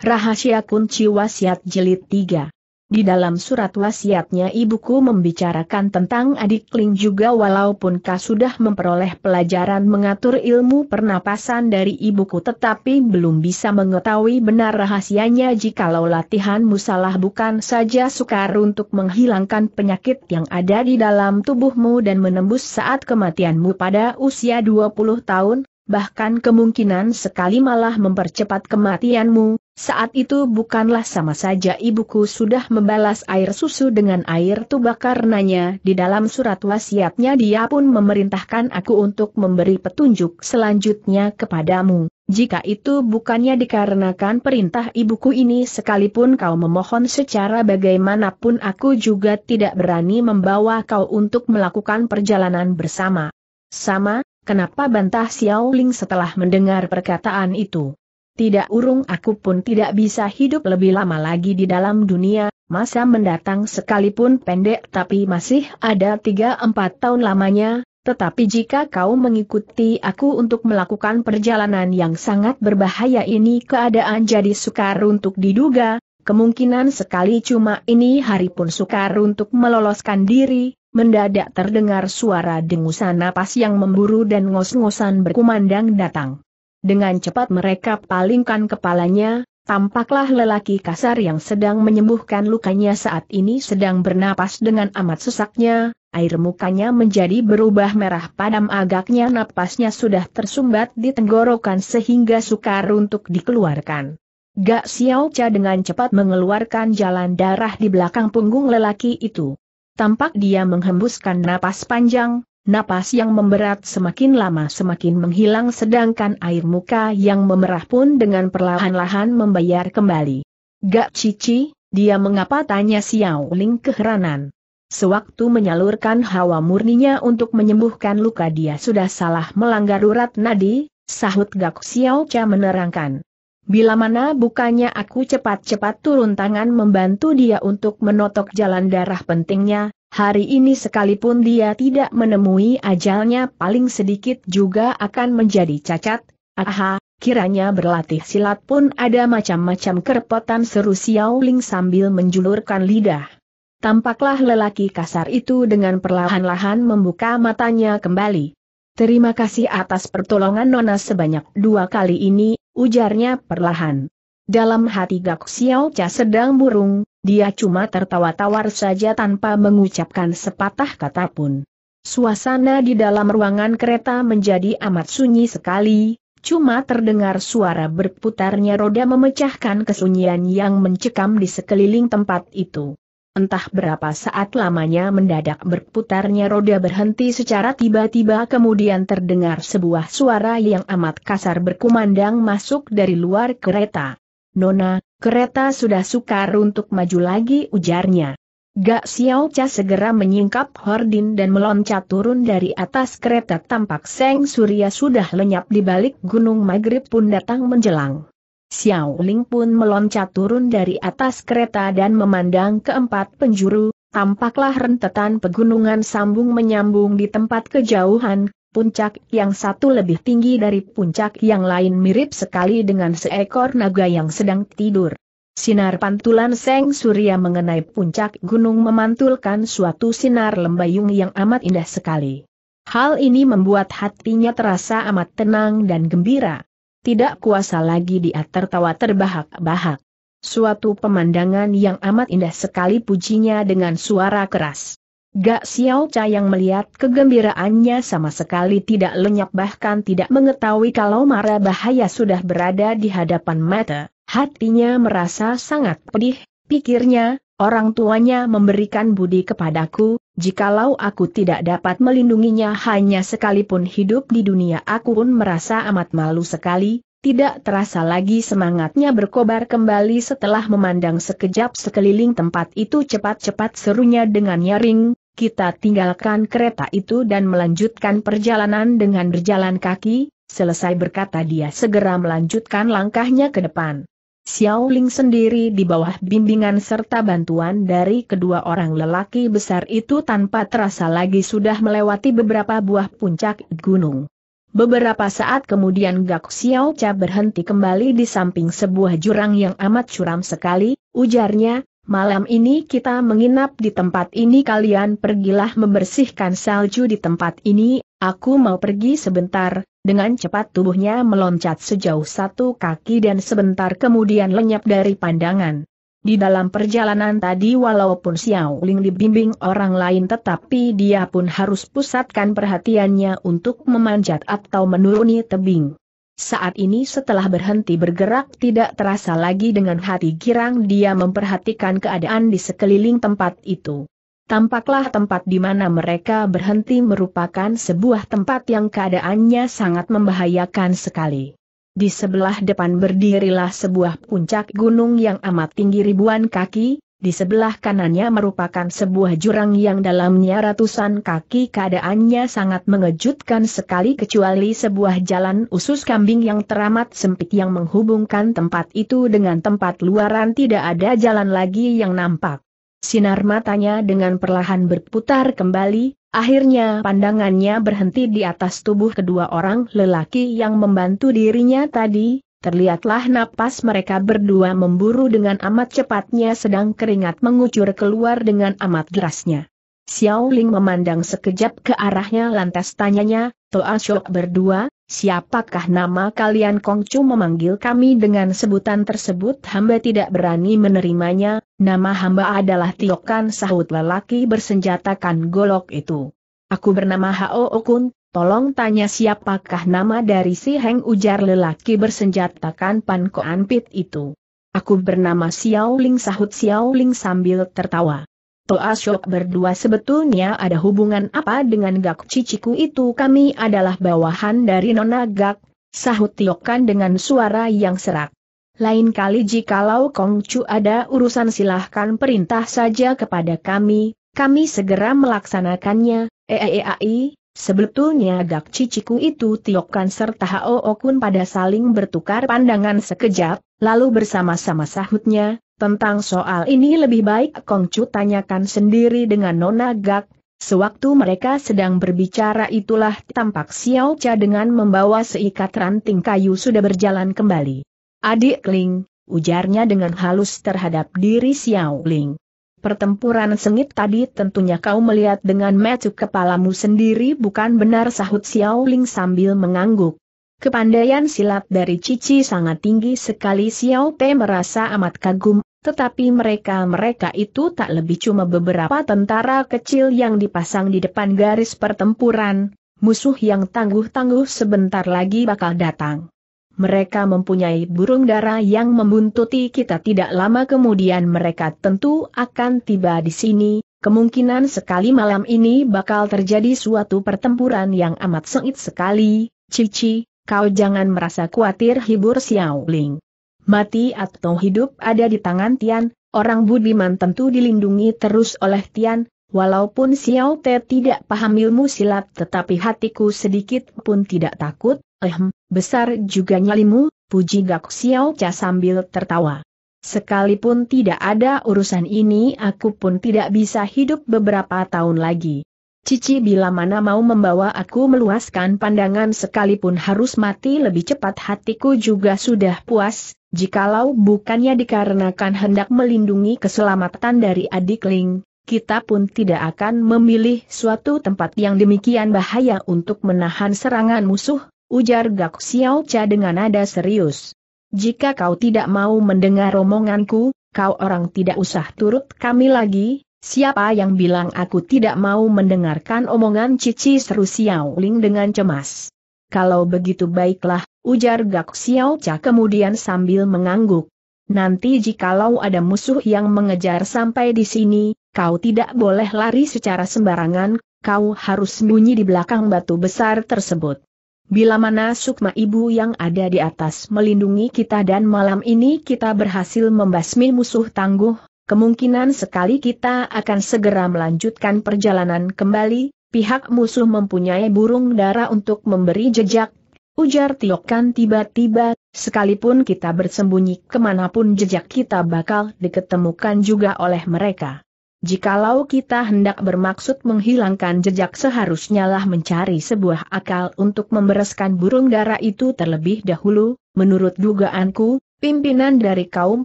Rahasia Kunci Wasiat Jilid 3 Di dalam surat wasiatnya ibuku membicarakan tentang adik Ling juga walaupun kau sudah memperoleh pelajaran mengatur ilmu pernapasan dari ibuku tetapi belum bisa mengetahui benar rahasianya jikalau latihanmu musalah bukan saja sukar untuk menghilangkan penyakit yang ada di dalam tubuhmu dan menembus saat kematianmu pada usia 20 tahun, bahkan kemungkinan sekali malah mempercepat kematianmu, saat itu bukanlah sama saja ibuku sudah membalas air susu dengan air tuba karenanya di dalam surat wasiatnya dia pun memerintahkan aku untuk memberi petunjuk selanjutnya kepadamu. Jika itu bukannya dikarenakan perintah ibuku ini sekalipun kau memohon secara bagaimanapun aku juga tidak berani membawa kau untuk melakukan perjalanan bersama. Sama, kenapa bantah Xiao Ling setelah mendengar perkataan itu? tidak urung aku pun tidak bisa hidup lebih lama lagi di dalam dunia, masa mendatang sekalipun pendek tapi masih ada 3-4 tahun lamanya, tetapi jika kau mengikuti aku untuk melakukan perjalanan yang sangat berbahaya ini keadaan jadi sukar untuk diduga, kemungkinan sekali cuma ini hari pun sukar untuk meloloskan diri, mendadak terdengar suara dengusan napas yang memburu dan ngos-ngosan berkumandang datang. Dengan cepat mereka palingkan kepalanya, tampaklah lelaki kasar yang sedang menyembuhkan lukanya saat ini sedang bernapas dengan amat sesaknya, air mukanya menjadi berubah merah padam agaknya napasnya sudah tersumbat di tenggorokan sehingga sukar untuk dikeluarkan. Gak Xiao Cha dengan cepat mengeluarkan jalan darah di belakang punggung lelaki itu. Tampak dia menghembuskan napas panjang, Napas yang memberat semakin lama semakin menghilang sedangkan air muka yang memerah pun dengan perlahan-lahan membayar kembali. Gak cici, dia mengapa tanya Xiao Ling keheranan. Sewaktu menyalurkan hawa murninya untuk menyembuhkan luka dia sudah salah melanggar urat nadi, sahut Gak Xiao Cha menerangkan. Bila mana bukannya aku cepat-cepat turun tangan membantu dia untuk menotok jalan darah pentingnya, hari ini sekalipun dia tidak menemui ajalnya paling sedikit juga akan menjadi cacat, aha, kiranya berlatih silat pun ada macam-macam kerepotan seru Xiao Ling sambil menjulurkan lidah. Tampaklah lelaki kasar itu dengan perlahan-lahan membuka matanya kembali. Terima kasih atas pertolongan Nona sebanyak dua kali ini, ujarnya perlahan. Dalam hati Gak Xiao Cha sedang burung, dia cuma tertawa tawar saja tanpa mengucapkan sepatah kata pun. Suasana di dalam ruangan kereta menjadi amat sunyi sekali, cuma terdengar suara berputarnya roda memecahkan kesunyian yang mencekam di sekeliling tempat itu. Entah berapa saat lamanya mendadak berputarnya roda berhenti secara tiba-tiba kemudian terdengar sebuah suara yang amat kasar berkumandang masuk dari luar kereta. Nona, kereta sudah sukar untuk maju lagi ujarnya. Gak Xiao Cha segera menyingkap Hordin dan meloncat turun dari atas kereta tampak Seng Surya sudah lenyap di balik gunung maghrib pun datang menjelang. Xiao Ling pun meloncat turun dari atas kereta dan memandang keempat penjuru, tampaklah rentetan pegunungan sambung menyambung di tempat kejauhan, puncak yang satu lebih tinggi dari puncak yang lain mirip sekali dengan seekor naga yang sedang tidur. Sinar pantulan Seng Surya mengenai puncak gunung memantulkan suatu sinar lembayung yang amat indah sekali. Hal ini membuat hatinya terasa amat tenang dan gembira. Tidak kuasa lagi dia tertawa terbahak-bahak. Suatu pemandangan yang amat indah sekali pujinya dengan suara keras. Gak Xiao Cha yang melihat kegembiraannya sama sekali tidak lenyap bahkan tidak mengetahui kalau mara bahaya sudah berada di hadapan mata. Hatinya merasa sangat pedih, pikirnya, orang tuanya memberikan budi kepadaku, Jikalau aku tidak dapat melindunginya hanya sekalipun hidup di dunia aku pun merasa amat malu sekali, tidak terasa lagi semangatnya berkobar kembali setelah memandang sekejap sekeliling tempat itu cepat-cepat serunya dengan nyaring, kita tinggalkan kereta itu dan melanjutkan perjalanan dengan berjalan kaki, selesai berkata dia segera melanjutkan langkahnya ke depan. Xiao Ling sendiri di bawah bimbingan serta bantuan dari kedua orang lelaki besar itu tanpa terasa lagi sudah melewati beberapa buah puncak gunung. Beberapa saat kemudian Gak Xiao Cha berhenti kembali di samping sebuah jurang yang amat curam sekali, ujarnya, Malam ini kita menginap di tempat ini kalian pergilah membersihkan salju di tempat ini, aku mau pergi sebentar, dengan cepat tubuhnya meloncat sejauh satu kaki dan sebentar kemudian lenyap dari pandangan. Di dalam perjalanan tadi walaupun Xiao Ling dibimbing orang lain tetapi dia pun harus pusatkan perhatiannya untuk memanjat atau menuruni tebing. Saat ini setelah berhenti bergerak tidak terasa lagi dengan hati girang dia memperhatikan keadaan di sekeliling tempat itu. Tampaklah tempat di mana mereka berhenti merupakan sebuah tempat yang keadaannya sangat membahayakan sekali. Di sebelah depan berdirilah sebuah puncak gunung yang amat tinggi ribuan kaki, di sebelah kanannya merupakan sebuah jurang yang dalamnya ratusan kaki keadaannya sangat mengejutkan sekali kecuali sebuah jalan usus kambing yang teramat sempit yang menghubungkan tempat itu dengan tempat luaran tidak ada jalan lagi yang nampak. Sinar matanya dengan perlahan berputar kembali, akhirnya pandangannya berhenti di atas tubuh kedua orang lelaki yang membantu dirinya tadi, Terlihatlah napas mereka berdua memburu dengan amat cepatnya sedang keringat mengucur keluar dengan amat derasnya. Xiao Ling memandang sekejap ke arahnya lantas tanyanya, Toa Shok berdua, siapakah nama kalian Kongcu memanggil kami dengan sebutan tersebut hamba tidak berani menerimanya, nama hamba adalah Tiokan sahut lelaki bersenjatakan golok itu. Aku bernama Hao Okun, Tolong tanya siapakah nama dari si Heng ujar lelaki bersenjatakan Pan Koan Pit itu. Aku bernama Xiao Ling sahut Xiao Ling sambil tertawa. Toa Shok berdua sebetulnya ada hubungan apa dengan Gak Ciciku itu kami adalah bawahan dari Nona Gak, sahut Tiokan dengan suara yang serak. Lain kali jikalau Kong Chu ada urusan silahkan perintah saja kepada kami, kami segera melaksanakannya, eeai, Sebetulnya Gak Ciciku itu Tiokan serta Hao Okun pada saling bertukar pandangan sekejap, lalu bersama-sama sahutnya, tentang soal ini lebih baik Kongcu tanyakan sendiri dengan Nona Gak. Sewaktu mereka sedang berbicara itulah tampak Xiao Cha dengan membawa seikat ranting kayu sudah berjalan kembali. Adik Ling, ujarnya dengan halus terhadap diri Xiao Ling. Pertempuran sengit tadi tentunya kau melihat dengan mata kepalamu sendiri bukan benar sahut Xiao Ling sambil mengangguk. Kepandaian silat dari Cici sangat tinggi sekali Xiao Pe merasa amat kagum, tetapi mereka-mereka itu tak lebih cuma beberapa tentara kecil yang dipasang di depan garis pertempuran, musuh yang tangguh-tangguh sebentar lagi bakal datang mereka mempunyai burung darah yang membuntuti kita tidak lama kemudian mereka tentu akan tiba di sini, kemungkinan sekali malam ini bakal terjadi suatu pertempuran yang amat sengit sekali, Cici, kau jangan merasa khawatir hibur Xiao Ling. Mati atau hidup ada di tangan Tian, orang budiman tentu dilindungi terus oleh Tian, Walaupun Xiao Te tidak paham ilmu silat tetapi hatiku sedikit pun tidak takut, ehm, besar juga nyalimu, puji Gak Xiao Cha sambil tertawa. Sekalipun tidak ada urusan ini aku pun tidak bisa hidup beberapa tahun lagi. Cici bila mana mau membawa aku meluaskan pandangan sekalipun harus mati lebih cepat hatiku juga sudah puas, jikalau bukannya dikarenakan hendak melindungi keselamatan dari adik Ling, kita pun tidak akan memilih suatu tempat yang demikian bahaya untuk menahan serangan musuh, ujar Gak Xiao Cha dengan nada serius. Jika kau tidak mau mendengar omonganku, kau orang tidak usah turut kami lagi, siapa yang bilang aku tidak mau mendengarkan omongan Cici seru Xiao Ling dengan cemas. Kalau begitu baiklah, ujar Gak Xiao Cha kemudian sambil mengangguk. Nanti jikalau ada musuh yang mengejar sampai di sini, kau tidak boleh lari secara sembarangan, kau harus bunyi di belakang batu besar tersebut. Bila mana sukma ibu yang ada di atas melindungi kita dan malam ini kita berhasil membasmi musuh tangguh, kemungkinan sekali kita akan segera melanjutkan perjalanan kembali, pihak musuh mempunyai burung darah untuk memberi jejak, ujar Tiokan tiba-tiba, sekalipun kita bersembunyi kemanapun jejak kita bakal diketemukan juga oleh mereka. Jikalau kita hendak bermaksud menghilangkan jejak seharusnya lah mencari sebuah akal untuk membereskan burung dara itu terlebih dahulu, menurut dugaanku, pimpinan dari kaum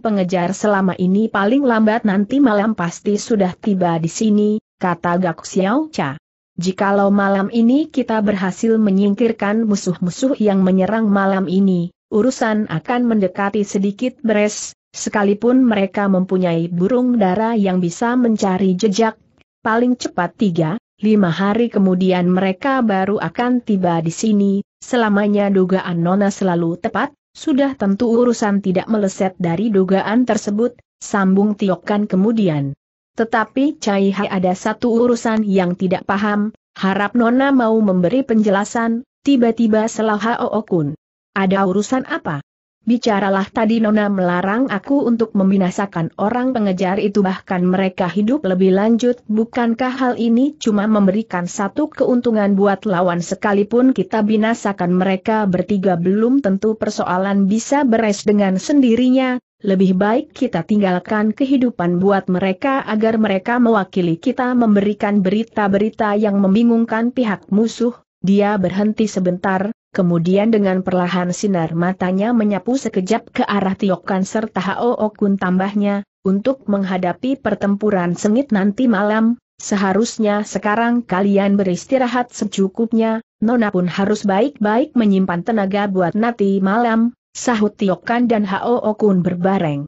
pengejar selama ini paling lambat nanti malam pasti sudah tiba di sini, kata Gak Xiao Cha. Jikalau malam ini kita berhasil menyingkirkan musuh-musuh yang menyerang malam ini, urusan akan mendekati sedikit beres, sekalipun mereka mempunyai burung darah yang bisa mencari jejak, paling cepat tiga, lima hari kemudian mereka baru akan tiba di sini, selamanya dugaan Nona selalu tepat, sudah tentu urusan tidak meleset dari dugaan tersebut, sambung tiokkan kemudian. Tetapi Cai Hai ada satu urusan yang tidak paham, harap Nona mau memberi penjelasan, tiba-tiba selah Hao Okun, Ada urusan apa? Bicaralah tadi Nona melarang aku untuk membinasakan orang pengejar itu bahkan mereka hidup lebih lanjut. Bukankah hal ini cuma memberikan satu keuntungan buat lawan sekalipun kita binasakan mereka bertiga belum tentu persoalan bisa beres dengan sendirinya, lebih baik kita tinggalkan kehidupan buat mereka agar mereka mewakili kita memberikan berita-berita yang membingungkan pihak musuh. Dia berhenti sebentar, kemudian dengan perlahan sinar matanya menyapu sekejap ke arah Tiokan serta Hao Okun tambahnya, untuk menghadapi pertempuran sengit nanti malam, seharusnya sekarang kalian beristirahat secukupnya, Nona pun harus baik-baik menyimpan tenaga buat nanti malam, Sahut Tiokan dan Hao Okun berbareng.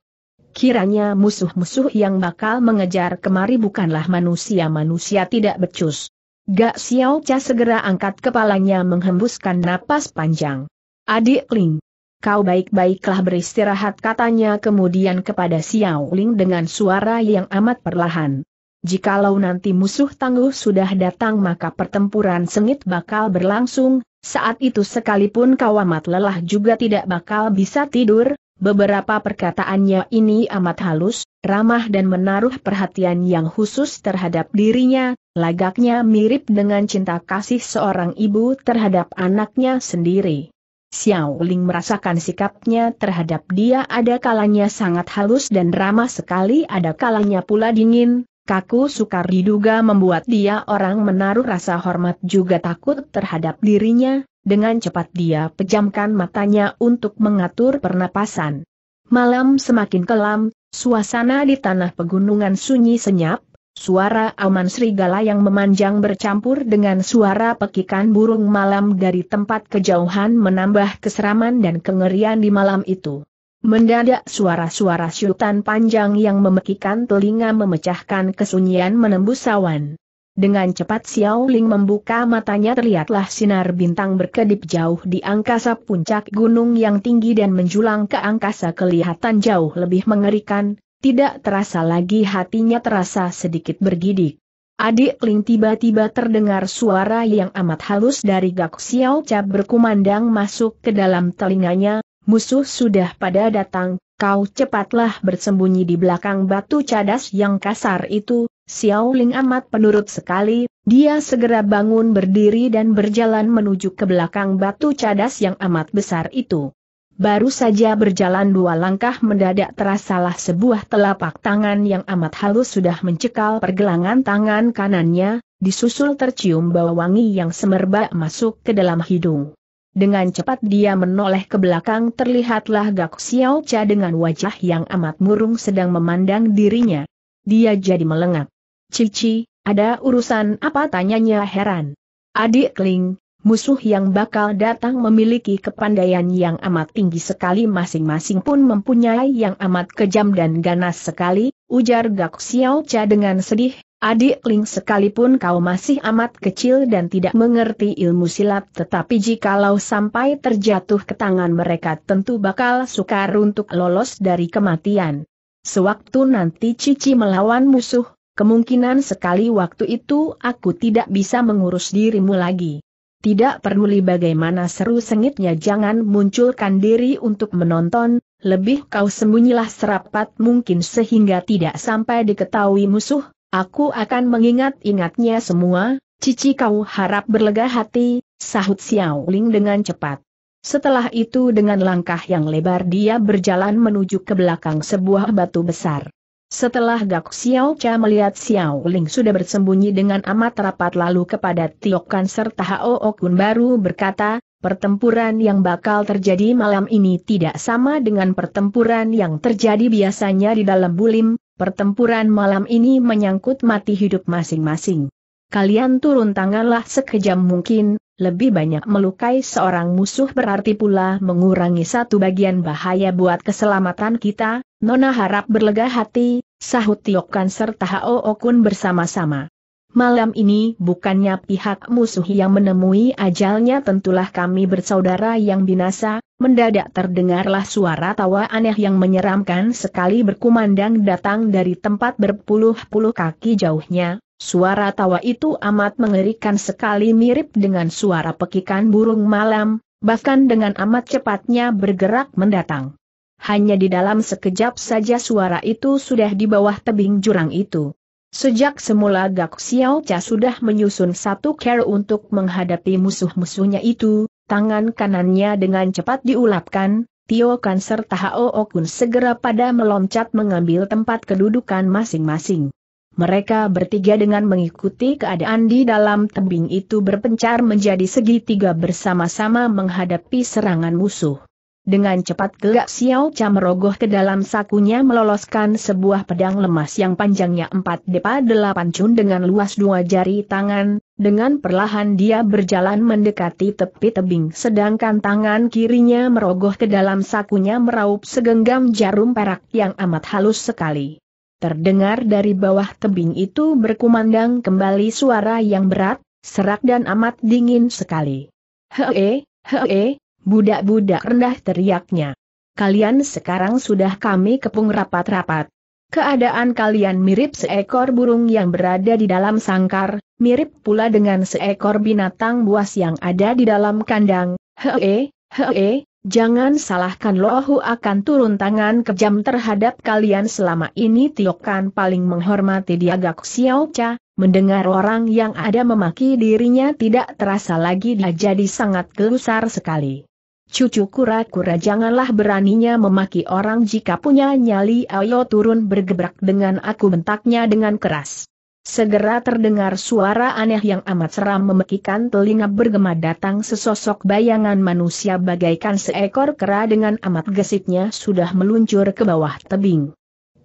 Kiranya musuh-musuh yang bakal mengejar kemari bukanlah manusia-manusia tidak becus. Gak Xiao Cha segera angkat kepalanya menghembuskan napas panjang. Adik Ling. Kau baik-baiklah beristirahat katanya kemudian kepada Xiao Ling dengan suara yang amat perlahan jikalau nanti musuh tangguh sudah datang maka pertempuran sengit bakal berlangsung, saat itu sekalipun kau amat lelah juga tidak bakal bisa tidur, beberapa perkataannya ini amat halus, ramah dan menaruh perhatian yang khusus terhadap dirinya, lagaknya mirip dengan cinta kasih seorang ibu terhadap anaknya sendiri. Xiao Ling merasakan sikapnya terhadap dia ada kalanya sangat halus dan ramah sekali ada kalanya pula dingin, kaku sukar diduga membuat dia orang menaruh rasa hormat juga takut terhadap dirinya, dengan cepat dia pejamkan matanya untuk mengatur pernapasan. Malam semakin kelam, suasana di tanah pegunungan sunyi senyap, suara aman serigala yang memanjang bercampur dengan suara pekikan burung malam dari tempat kejauhan menambah keseraman dan kengerian di malam itu. Mendadak suara-suara syutan panjang yang memekikan telinga memecahkan kesunyian menembus awan. Dengan cepat Xiao Ling membuka matanya terlihatlah sinar bintang berkedip jauh di angkasa puncak gunung yang tinggi dan menjulang ke angkasa kelihatan jauh lebih mengerikan, tidak terasa lagi hatinya terasa sedikit bergidik. Adik Ling tiba-tiba terdengar suara yang amat halus dari Gak Xiao Cap berkumandang masuk ke dalam telinganya, musuh sudah pada datang, kau cepatlah bersembunyi di belakang batu cadas yang kasar itu, Xiao Ling amat penurut sekali, dia segera bangun berdiri dan berjalan menuju ke belakang batu cadas yang amat besar itu. Baru saja berjalan dua langkah mendadak terasalah sebuah telapak tangan yang amat halus sudah mencekal pergelangan tangan kanannya, disusul tercium bau wangi yang semerbak masuk ke dalam hidung. Dengan cepat dia menoleh ke belakang terlihatlah Gak Xiao Cha dengan wajah yang amat murung sedang memandang dirinya. Dia jadi melengak. Cici, ada urusan apa tanyanya heran. Adik Kling, musuh yang bakal datang memiliki kepandaian yang amat tinggi sekali masing-masing pun mempunyai yang amat kejam dan ganas sekali, ujar Gak Xiao Cha dengan sedih, Adik Ling sekalipun kau masih amat kecil dan tidak mengerti ilmu silat tetapi jikalau sampai terjatuh ke tangan mereka tentu bakal sukar untuk lolos dari kematian. Sewaktu nanti Cici melawan musuh, kemungkinan sekali waktu itu aku tidak bisa mengurus dirimu lagi. Tidak peduli bagaimana seru sengitnya jangan munculkan diri untuk menonton, lebih kau sembunyilah serapat mungkin sehingga tidak sampai diketahui musuh, Aku akan mengingat-ingatnya semua, cici kau harap berlega hati, sahut Xiao Ling dengan cepat. Setelah itu dengan langkah yang lebar dia berjalan menuju ke belakang sebuah batu besar. Setelah Gak Xiao Cha melihat Xiao Ling sudah bersembunyi dengan amat rapat lalu kepada Tiokan serta Hao Okun baru berkata, pertempuran yang bakal terjadi malam ini tidak sama dengan pertempuran yang terjadi biasanya di dalam bulim, Pertempuran malam ini menyangkut mati hidup masing-masing. Kalian turun tanganlah sekejam mungkin, lebih banyak melukai seorang musuh berarti pula mengurangi satu bagian bahaya buat keselamatan kita, Nona harap berlega hati, sahut Tiokan serta Hao Okun bersama-sama. Malam ini bukannya pihak musuh yang menemui ajalnya tentulah kami bersaudara yang binasa, mendadak terdengarlah suara tawa aneh yang menyeramkan sekali berkumandang datang dari tempat berpuluh-puluh kaki jauhnya. Suara tawa itu amat mengerikan sekali mirip dengan suara pekikan burung malam, bahkan dengan amat cepatnya bergerak mendatang. Hanya di dalam sekejap saja suara itu sudah di bawah tebing jurang itu. Sejak semula Gak Xiao Cha sudah menyusun satu care untuk menghadapi musuh-musuhnya itu, Tangan kanannya dengan cepat diulapkan, Tio Kan serta Hao Okun segera pada meloncat mengambil tempat kedudukan masing-masing. Mereka bertiga dengan mengikuti keadaan di dalam tebing itu berpencar menjadi segitiga bersama-sama menghadapi serangan musuh. Dengan cepat gelak Xiao Cha merogoh ke dalam sakunya meloloskan sebuah pedang lemas yang panjangnya 4 depa 8 cun dengan luas dua jari tangan, dengan perlahan dia berjalan mendekati tepi tebing sedangkan tangan kirinya merogoh ke dalam sakunya meraup segenggam jarum perak yang amat halus sekali. Terdengar dari bawah tebing itu berkumandang kembali suara yang berat, serak dan amat dingin sekali. Hee, hee, budak-budak rendah teriaknya. Kalian sekarang sudah kami kepung rapat-rapat. Keadaan kalian mirip seekor burung yang berada di dalam sangkar, mirip pula dengan seekor binatang buas yang ada di dalam kandang. Hee, hee, jangan salahkan Lohu akan turun tangan kejam terhadap kalian selama ini Tiokan paling menghormati Diagak Xiao Cha, mendengar orang yang ada memaki dirinya tidak terasa lagi dia jadi sangat gelusar sekali. Cucu kura-kura janganlah beraninya memaki orang jika punya nyali ayo turun bergebrak dengan aku bentaknya dengan keras. Segera terdengar suara aneh yang amat seram memekikan telinga bergema datang sesosok bayangan manusia bagaikan seekor kera dengan amat gesitnya sudah meluncur ke bawah tebing.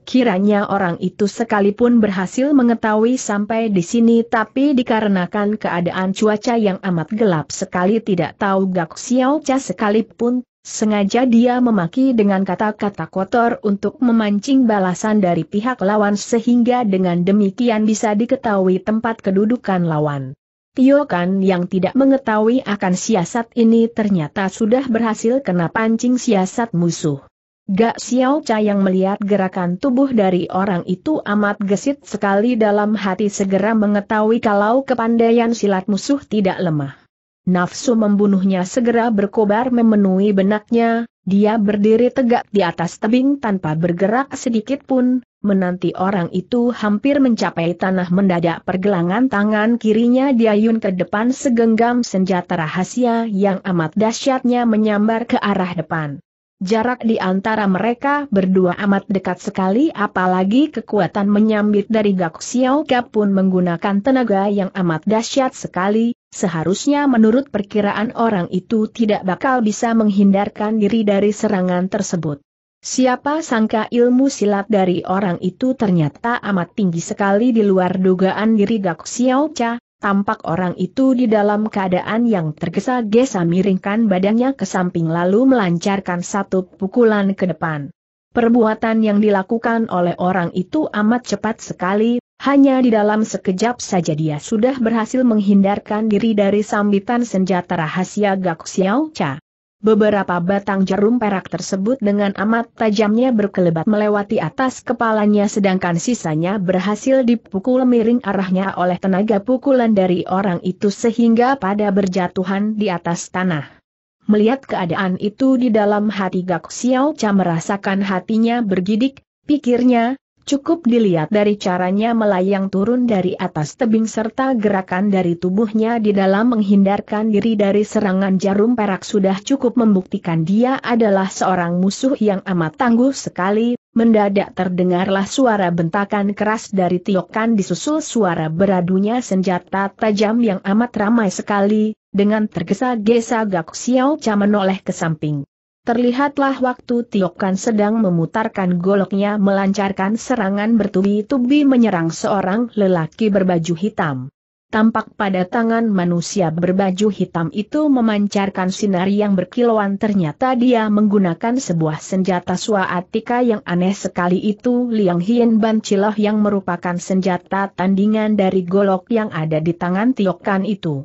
Kiranya orang itu sekalipun berhasil mengetahui sampai di sini tapi dikarenakan keadaan cuaca yang amat gelap sekali tidak tahu Gak Xiao Cha sekalipun, sengaja dia memaki dengan kata-kata kotor untuk memancing balasan dari pihak lawan sehingga dengan demikian bisa diketahui tempat kedudukan lawan. Tio Kan yang tidak mengetahui akan siasat ini ternyata sudah berhasil kena pancing siasat musuh. Gak Xiao Cha yang melihat gerakan tubuh dari orang itu amat gesit sekali dalam hati segera mengetahui kalau kepandaian silat musuh tidak lemah. Nafsu membunuhnya segera berkobar memenuhi benaknya, dia berdiri tegak di atas tebing tanpa bergerak sedikit pun, menanti orang itu hampir mencapai tanah mendadak pergelangan tangan kirinya diayun ke depan segenggam senjata rahasia yang amat dahsyatnya menyambar ke arah depan. Jarak di antara mereka berdua amat dekat sekali apalagi kekuatan menyambit dari Gak Xiao Ka pun menggunakan tenaga yang amat dahsyat sekali, seharusnya menurut perkiraan orang itu tidak bakal bisa menghindarkan diri dari serangan tersebut. Siapa sangka ilmu silat dari orang itu ternyata amat tinggi sekali di luar dugaan diri Gak Xiao Cha, Tampak orang itu di dalam keadaan yang tergesa-gesa miringkan badannya ke samping lalu melancarkan satu pukulan ke depan. Perbuatan yang dilakukan oleh orang itu amat cepat sekali, hanya di dalam sekejap saja dia sudah berhasil menghindarkan diri dari sambitan senjata rahasia Gak Xiao Cha. Beberapa batang jarum perak tersebut dengan amat tajamnya berkelebat melewati atas kepalanya sedangkan sisanya berhasil dipukul miring arahnya oleh tenaga pukulan dari orang itu sehingga pada berjatuhan di atas tanah. Melihat keadaan itu di dalam hati Gak Xiao Cha merasakan hatinya bergidik, pikirnya, Cukup dilihat dari caranya melayang turun dari atas tebing serta gerakan dari tubuhnya di dalam menghindarkan diri dari serangan jarum perak sudah cukup membuktikan dia adalah seorang musuh yang amat tangguh sekali, mendadak terdengarlah suara bentakan keras dari Tiokan disusul suara beradunya senjata tajam yang amat ramai sekali, dengan tergesa-gesa Gak Xiao Cha menoleh ke samping terlihatlah waktu Tiokan sedang memutarkan goloknya melancarkan serangan bertubi-tubi menyerang seorang lelaki berbaju hitam. Tampak pada tangan manusia berbaju hitam itu memancarkan sinar yang berkilauan ternyata dia menggunakan sebuah senjata suatika yang aneh sekali itu Liang Hien Ban Ciloh yang merupakan senjata tandingan dari golok yang ada di tangan Tiokan itu.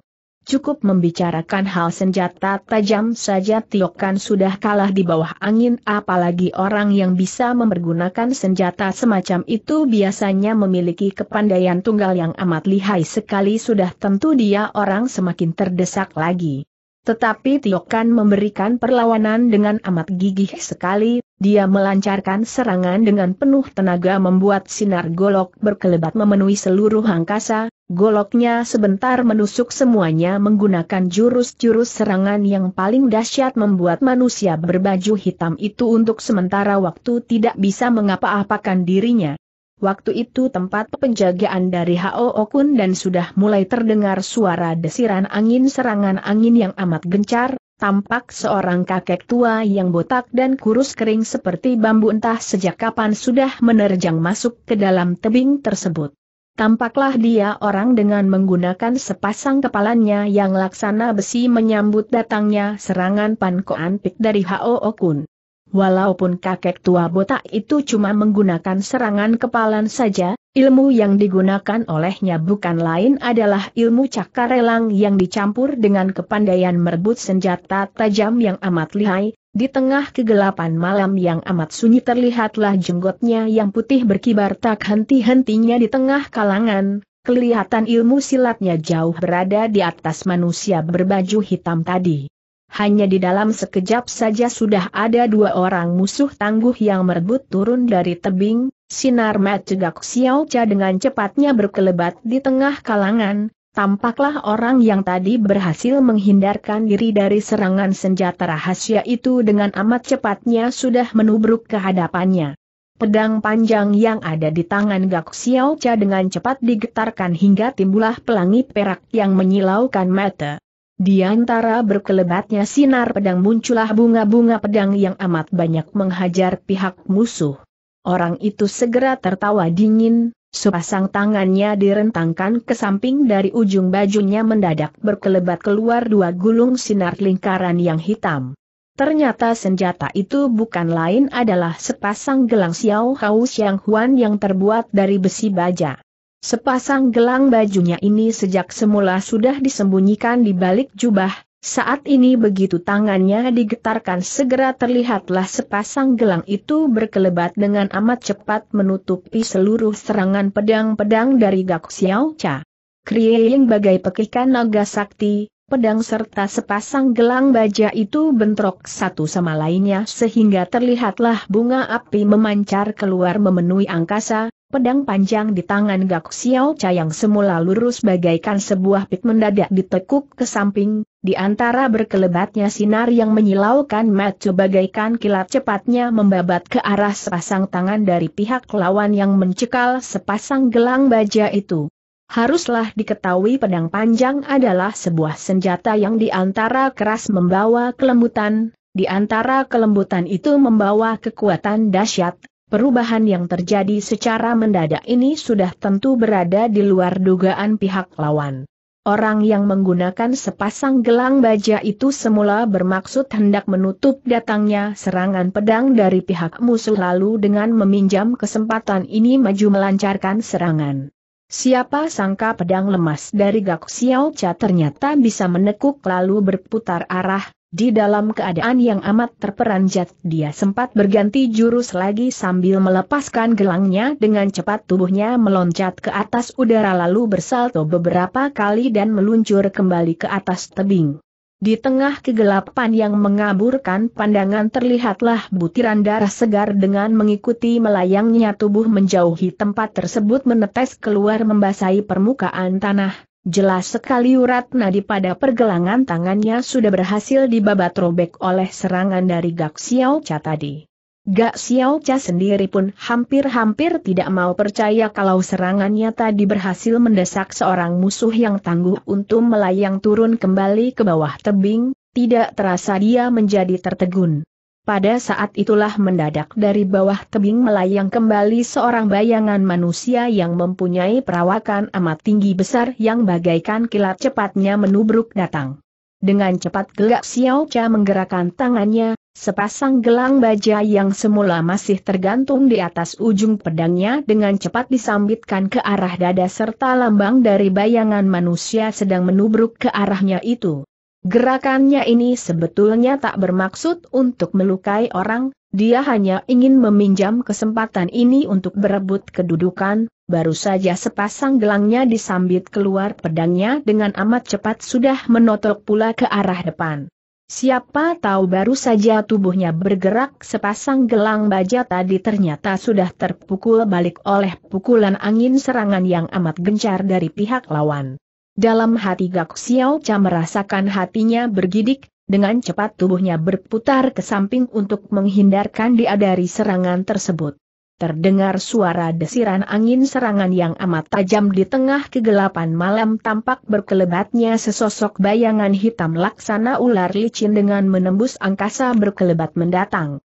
Cukup membicarakan hal senjata tajam saja Tiokan sudah kalah di bawah angin apalagi orang yang bisa mempergunakan senjata semacam itu biasanya memiliki kepandaian tunggal yang amat lihai sekali sudah tentu dia orang semakin terdesak lagi. Tetapi Tiokan memberikan perlawanan dengan amat gigih sekali, dia melancarkan serangan dengan penuh tenaga membuat sinar golok berkelebat memenuhi seluruh angkasa, goloknya sebentar menusuk semuanya menggunakan jurus-jurus serangan yang paling dahsyat membuat manusia berbaju hitam itu untuk sementara waktu tidak bisa mengapa-apakan dirinya. Waktu itu tempat penjagaan dari Hao Okun dan sudah mulai terdengar suara desiran angin serangan angin yang amat gencar, tampak seorang kakek tua yang botak dan kurus kering seperti bambu entah sejak kapan sudah menerjang masuk ke dalam tebing tersebut. Tampaklah dia orang dengan menggunakan sepasang kepalanya yang laksana besi menyambut datangnya serangan Pan Pik dari Hao Okun. Walaupun kakek tua botak itu cuma menggunakan serangan kepalan saja, ilmu yang digunakan olehnya bukan lain adalah ilmu cakarelang yang dicampur dengan kepandaian merebut senjata tajam yang amat lihai, di tengah kegelapan malam yang amat sunyi terlihatlah jenggotnya yang putih berkibar tak henti-hentinya di tengah kalangan, kelihatan ilmu silatnya jauh berada di atas manusia berbaju hitam tadi. Hanya di dalam sekejap saja sudah ada dua orang musuh tangguh yang merebut turun dari tebing, sinar gak Xiao Cha dengan cepatnya berkelebat di tengah kalangan, tampaklah orang yang tadi berhasil menghindarkan diri dari serangan senjata rahasia itu dengan amat cepatnya sudah menubruk ke hadapannya. Pedang panjang yang ada di tangan Gak Xiao Cha dengan cepat digetarkan hingga timbullah pelangi perak yang menyilaukan mata. Di antara berkelebatnya sinar pedang muncullah bunga-bunga pedang yang amat banyak menghajar pihak musuh. Orang itu segera tertawa dingin, sepasang tangannya direntangkan ke samping dari ujung bajunya mendadak berkelebat keluar dua gulung sinar lingkaran yang hitam. Ternyata senjata itu bukan lain adalah sepasang gelang Xiao Hao Xiang Huan yang terbuat dari besi baja. Sepasang gelang bajunya ini sejak semula sudah disembunyikan di balik jubah, saat ini begitu tangannya digetarkan segera terlihatlah sepasang gelang itu berkelebat dengan amat cepat menutupi seluruh serangan pedang-pedang dari Gak Xiao Cha. Krieling bagai pekikan naga sakti, pedang serta sepasang gelang baja itu bentrok satu sama lainnya sehingga terlihatlah bunga api memancar keluar memenuhi angkasa, pedang panjang di tangan Gak Xiao Cha yang semula lurus bagaikan sebuah pit mendadak ditekuk ke samping, di antara berkelebatnya sinar yang menyilaukan mata bagaikan kilat cepatnya membabat ke arah sepasang tangan dari pihak lawan yang mencekal sepasang gelang baja itu. Haruslah diketahui pedang panjang adalah sebuah senjata yang di antara keras membawa kelembutan, di antara kelembutan itu membawa kekuatan dahsyat. Perubahan yang terjadi secara mendadak ini sudah tentu berada di luar dugaan pihak lawan. Orang yang menggunakan sepasang gelang baja itu semula bermaksud hendak menutup datangnya serangan pedang dari pihak musuh lalu dengan meminjam kesempatan ini maju melancarkan serangan. Siapa sangka pedang lemas dari Gak Xiao Cha ternyata bisa menekuk lalu berputar arah, di dalam keadaan yang amat terperanjat dia sempat berganti jurus lagi sambil melepaskan gelangnya dengan cepat tubuhnya meloncat ke atas udara lalu bersalto beberapa kali dan meluncur kembali ke atas tebing. Di tengah kegelapan yang mengaburkan pandangan terlihatlah butiran darah segar dengan mengikuti melayangnya tubuh menjauhi tempat tersebut menetes keluar membasahi permukaan tanah. Jelas sekali urat nadi pada pergelangan tangannya sudah berhasil dibabat robek oleh serangan dari Gak Xiao Cha tadi. Gak Xiao Cha sendiri pun hampir-hampir tidak mau percaya kalau serangannya tadi berhasil mendesak seorang musuh yang tangguh untuk melayang turun kembali ke bawah tebing, tidak terasa dia menjadi tertegun. Pada saat itulah mendadak dari bawah tebing melayang kembali seorang bayangan manusia yang mempunyai perawakan amat tinggi besar yang bagaikan kilat cepatnya menubruk datang. Dengan cepat Gelak Xiao Cha menggerakkan tangannya, Sepasang gelang baja yang semula masih tergantung di atas ujung pedangnya dengan cepat disambitkan ke arah dada serta lambang dari bayangan manusia sedang menubruk ke arahnya itu. Gerakannya ini sebetulnya tak bermaksud untuk melukai orang, dia hanya ingin meminjam kesempatan ini untuk berebut kedudukan, baru saja sepasang gelangnya disambit keluar pedangnya dengan amat cepat sudah menotok pula ke arah depan. Siapa tahu baru saja tubuhnya bergerak sepasang gelang baja tadi ternyata sudah terpukul balik oleh pukulan angin serangan yang amat gencar dari pihak lawan. Dalam hati Gak Xiao Cha merasakan hatinya bergidik, dengan cepat tubuhnya berputar ke samping untuk menghindarkan dia dari serangan tersebut terdengar suara desiran angin serangan yang amat tajam di tengah kegelapan malam tampak berkelebatnya sesosok bayangan hitam laksana ular licin dengan menembus angkasa berkelebat mendatang.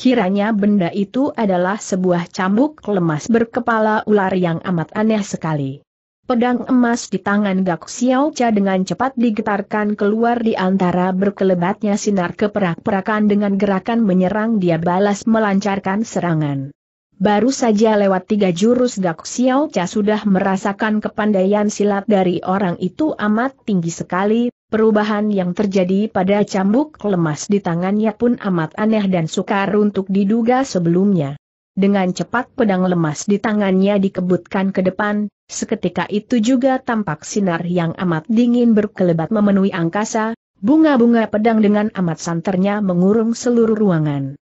Kiranya benda itu adalah sebuah cambuk lemas berkepala ular yang amat aneh sekali. Pedang emas di tangan Gak Xiao Cha dengan cepat digetarkan keluar di antara berkelebatnya sinar keperak-perakan dengan gerakan menyerang dia balas melancarkan serangan baru saja lewat tiga jurus Gak Xiao Cha sudah merasakan kepandaian silat dari orang itu amat tinggi sekali, perubahan yang terjadi pada cambuk lemas di tangannya pun amat aneh dan sukar untuk diduga sebelumnya. Dengan cepat pedang lemas di tangannya dikebutkan ke depan, seketika itu juga tampak sinar yang amat dingin berkelebat memenuhi angkasa, bunga-bunga pedang dengan amat santernya mengurung seluruh ruangan.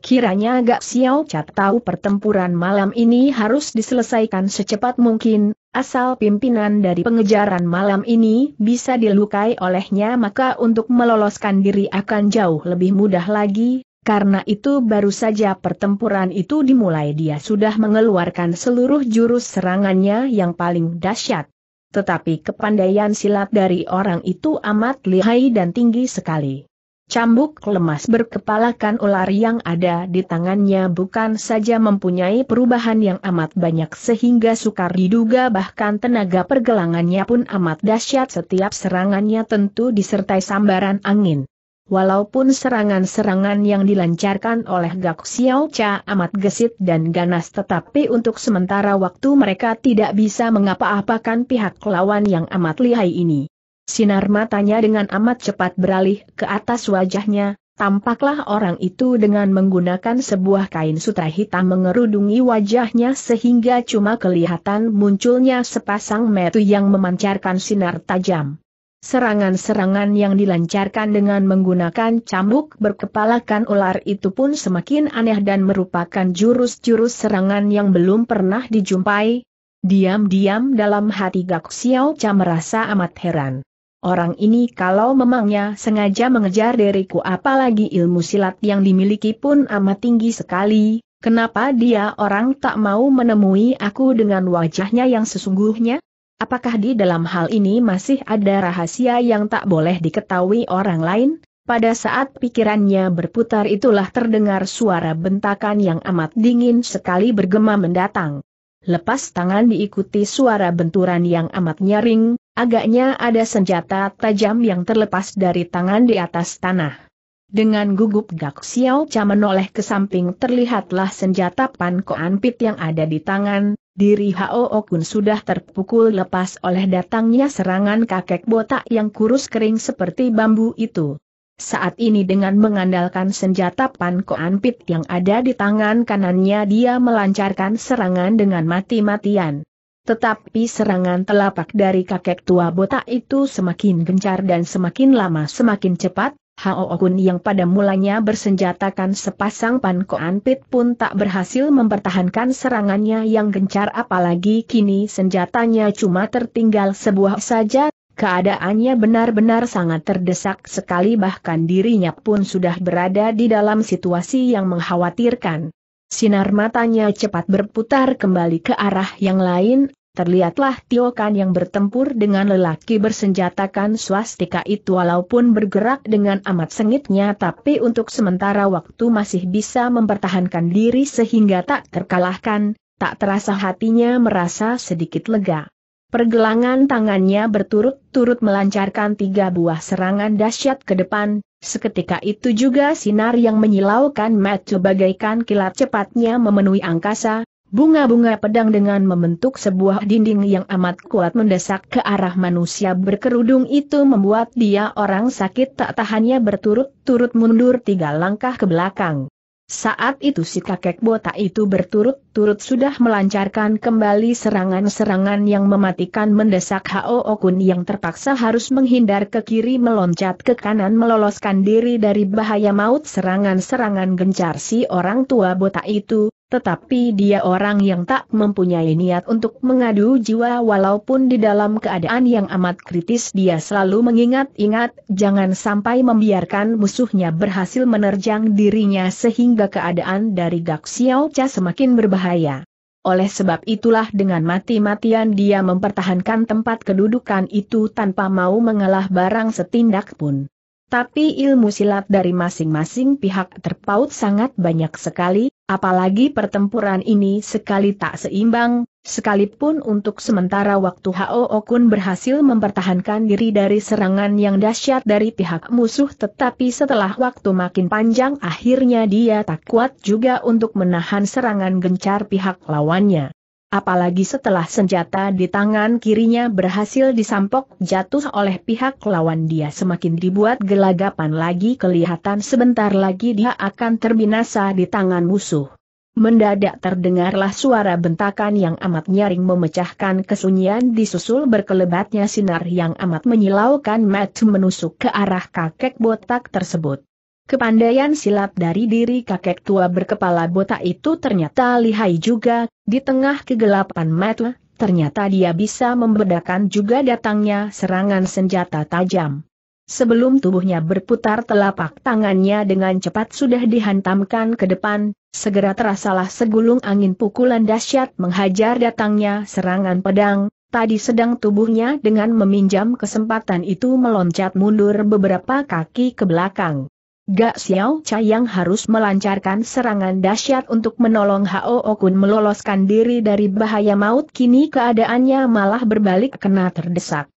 Kiranya agak Xiao Cat tahu pertempuran malam ini harus diselesaikan secepat mungkin, asal pimpinan dari pengejaran malam ini bisa dilukai olehnya maka untuk meloloskan diri akan jauh lebih mudah lagi, karena itu baru saja pertempuran itu dimulai dia sudah mengeluarkan seluruh jurus serangannya yang paling dahsyat. Tetapi kepandaian silat dari orang itu amat lihai dan tinggi sekali. Cambuk lemas berkepalakan ular yang ada di tangannya bukan saja mempunyai perubahan yang amat banyak sehingga sukar diduga bahkan tenaga pergelangannya pun amat dahsyat setiap serangannya tentu disertai sambaran angin. Walaupun serangan-serangan yang dilancarkan oleh Gak Xiao Cha amat gesit dan ganas tetapi untuk sementara waktu mereka tidak bisa mengapa-apakan pihak lawan yang amat lihai ini. Sinar matanya dengan amat cepat beralih ke atas wajahnya, tampaklah orang itu dengan menggunakan sebuah kain sutra hitam mengerudungi wajahnya sehingga cuma kelihatan munculnya sepasang metu yang memancarkan sinar tajam. Serangan-serangan yang dilancarkan dengan menggunakan cambuk berkepalakan ular itu pun semakin aneh dan merupakan jurus-jurus serangan yang belum pernah dijumpai. Diam-diam dalam hati Gak Xiao Cha merasa amat heran. Orang ini kalau memangnya sengaja mengejar diriku apalagi ilmu silat yang dimiliki pun amat tinggi sekali, kenapa dia orang tak mau menemui aku dengan wajahnya yang sesungguhnya? Apakah di dalam hal ini masih ada rahasia yang tak boleh diketahui orang lain? Pada saat pikirannya berputar itulah terdengar suara bentakan yang amat dingin sekali bergema mendatang. Lepas tangan diikuti suara benturan yang amat nyaring, agaknya ada senjata tajam yang terlepas dari tangan di atas tanah. Dengan gugup Gak siau, Cha menoleh ke samping terlihatlah senjata Pan Koan Pit yang ada di tangan, diri Hao Okun sudah terpukul lepas oleh datangnya serangan kakek botak yang kurus kering seperti bambu itu. Saat ini dengan mengandalkan senjata pankoan pit yang ada di tangan kanannya dia melancarkan serangan dengan mati-matian. Tetapi serangan telapak dari kakek tua botak itu semakin gencar dan semakin lama semakin cepat, Hao Okun yang pada mulanya bersenjatakan sepasang pankoan pit pun tak berhasil mempertahankan serangannya yang gencar apalagi kini senjatanya cuma tertinggal sebuah saja, Keadaannya benar-benar sangat terdesak sekali bahkan dirinya pun sudah berada di dalam situasi yang mengkhawatirkan. Sinar matanya cepat berputar kembali ke arah yang lain, terlihatlah Tio Kan yang bertempur dengan lelaki bersenjatakan swastika itu walaupun bergerak dengan amat sengitnya tapi untuk sementara waktu masih bisa mempertahankan diri sehingga tak terkalahkan, tak terasa hatinya merasa sedikit lega. Pergelangan tangannya berturut-turut melancarkan tiga buah serangan dahsyat ke depan, seketika itu juga sinar yang menyilaukan mata bagaikan kilat cepatnya memenuhi angkasa, bunga-bunga pedang dengan membentuk sebuah dinding yang amat kuat mendesak ke arah manusia berkerudung itu membuat dia orang sakit tak tahannya berturut-turut mundur tiga langkah ke belakang. Saat itu si kakek botak itu berturut-turut sudah melancarkan kembali serangan-serangan yang mematikan mendesak Hao Okun yang terpaksa harus menghindar ke kiri meloncat ke kanan meloloskan diri dari bahaya maut serangan-serangan gencar si orang tua botak itu, tetapi dia orang yang tak mempunyai niat untuk mengadu jiwa walaupun di dalam keadaan yang amat kritis dia selalu mengingat-ingat jangan sampai membiarkan musuhnya berhasil menerjang dirinya sehingga keadaan dari Gak Xiao Cha semakin berbahaya. Oleh sebab itulah dengan mati-matian dia mempertahankan tempat kedudukan itu tanpa mau mengalah barang setindak pun. Tapi ilmu silat dari masing-masing pihak terpaut sangat banyak sekali, Apalagi pertempuran ini sekali tak seimbang, sekalipun untuk sementara waktu Hao Okun berhasil mempertahankan diri dari serangan yang dahsyat dari pihak musuh tetapi setelah waktu makin panjang akhirnya dia tak kuat juga untuk menahan serangan gencar pihak lawannya apalagi setelah senjata di tangan kirinya berhasil disampok jatuh oleh pihak lawan dia semakin dibuat gelagapan lagi kelihatan sebentar lagi dia akan terbinasa di tangan musuh. Mendadak terdengarlah suara bentakan yang amat nyaring memecahkan kesunyian disusul berkelebatnya sinar yang amat menyilaukan match menusuk ke arah kakek botak tersebut. Kepandaian silat dari diri kakek tua berkepala botak itu ternyata lihai juga, di tengah kegelapan mata, ternyata dia bisa membedakan juga datangnya serangan senjata tajam. Sebelum tubuhnya berputar telapak tangannya dengan cepat sudah dihantamkan ke depan, segera terasalah segulung angin pukulan dahsyat menghajar datangnya serangan pedang, tadi sedang tubuhnya dengan meminjam kesempatan itu meloncat mundur beberapa kaki ke belakang. Gak Xiao Chai yang harus melancarkan serangan dahsyat untuk menolong Hao Okun meloloskan diri dari bahaya maut kini keadaannya malah berbalik kena terdesak.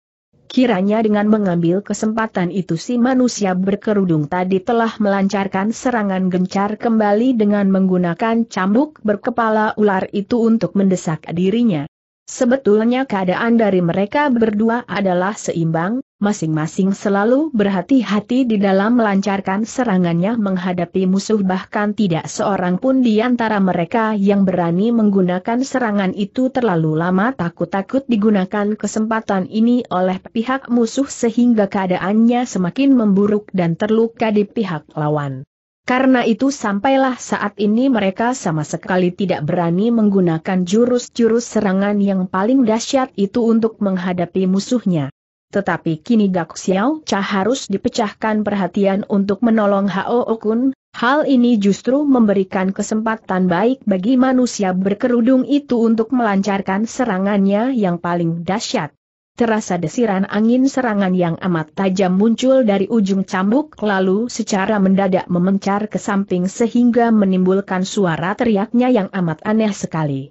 Kiranya dengan mengambil kesempatan itu si manusia berkerudung tadi telah melancarkan serangan gencar kembali dengan menggunakan cambuk berkepala ular itu untuk mendesak dirinya. Sebetulnya keadaan dari mereka berdua adalah seimbang, masing-masing selalu berhati-hati di dalam melancarkan serangannya menghadapi musuh bahkan tidak seorang pun di antara mereka yang berani menggunakan serangan itu terlalu lama takut-takut digunakan kesempatan ini oleh pihak musuh sehingga keadaannya semakin memburuk dan terluka di pihak lawan. Karena itu sampailah saat ini mereka sama sekali tidak berani menggunakan jurus-jurus serangan yang paling dahsyat itu untuk menghadapi musuhnya. Tetapi kini Gak Xiao Cha harus dipecahkan perhatian untuk menolong Hao Okun, hal ini justru memberikan kesempatan baik bagi manusia berkerudung itu untuk melancarkan serangannya yang paling dahsyat terasa desiran angin serangan yang amat tajam muncul dari ujung cambuk lalu secara mendadak memencar ke samping sehingga menimbulkan suara teriaknya yang amat aneh sekali.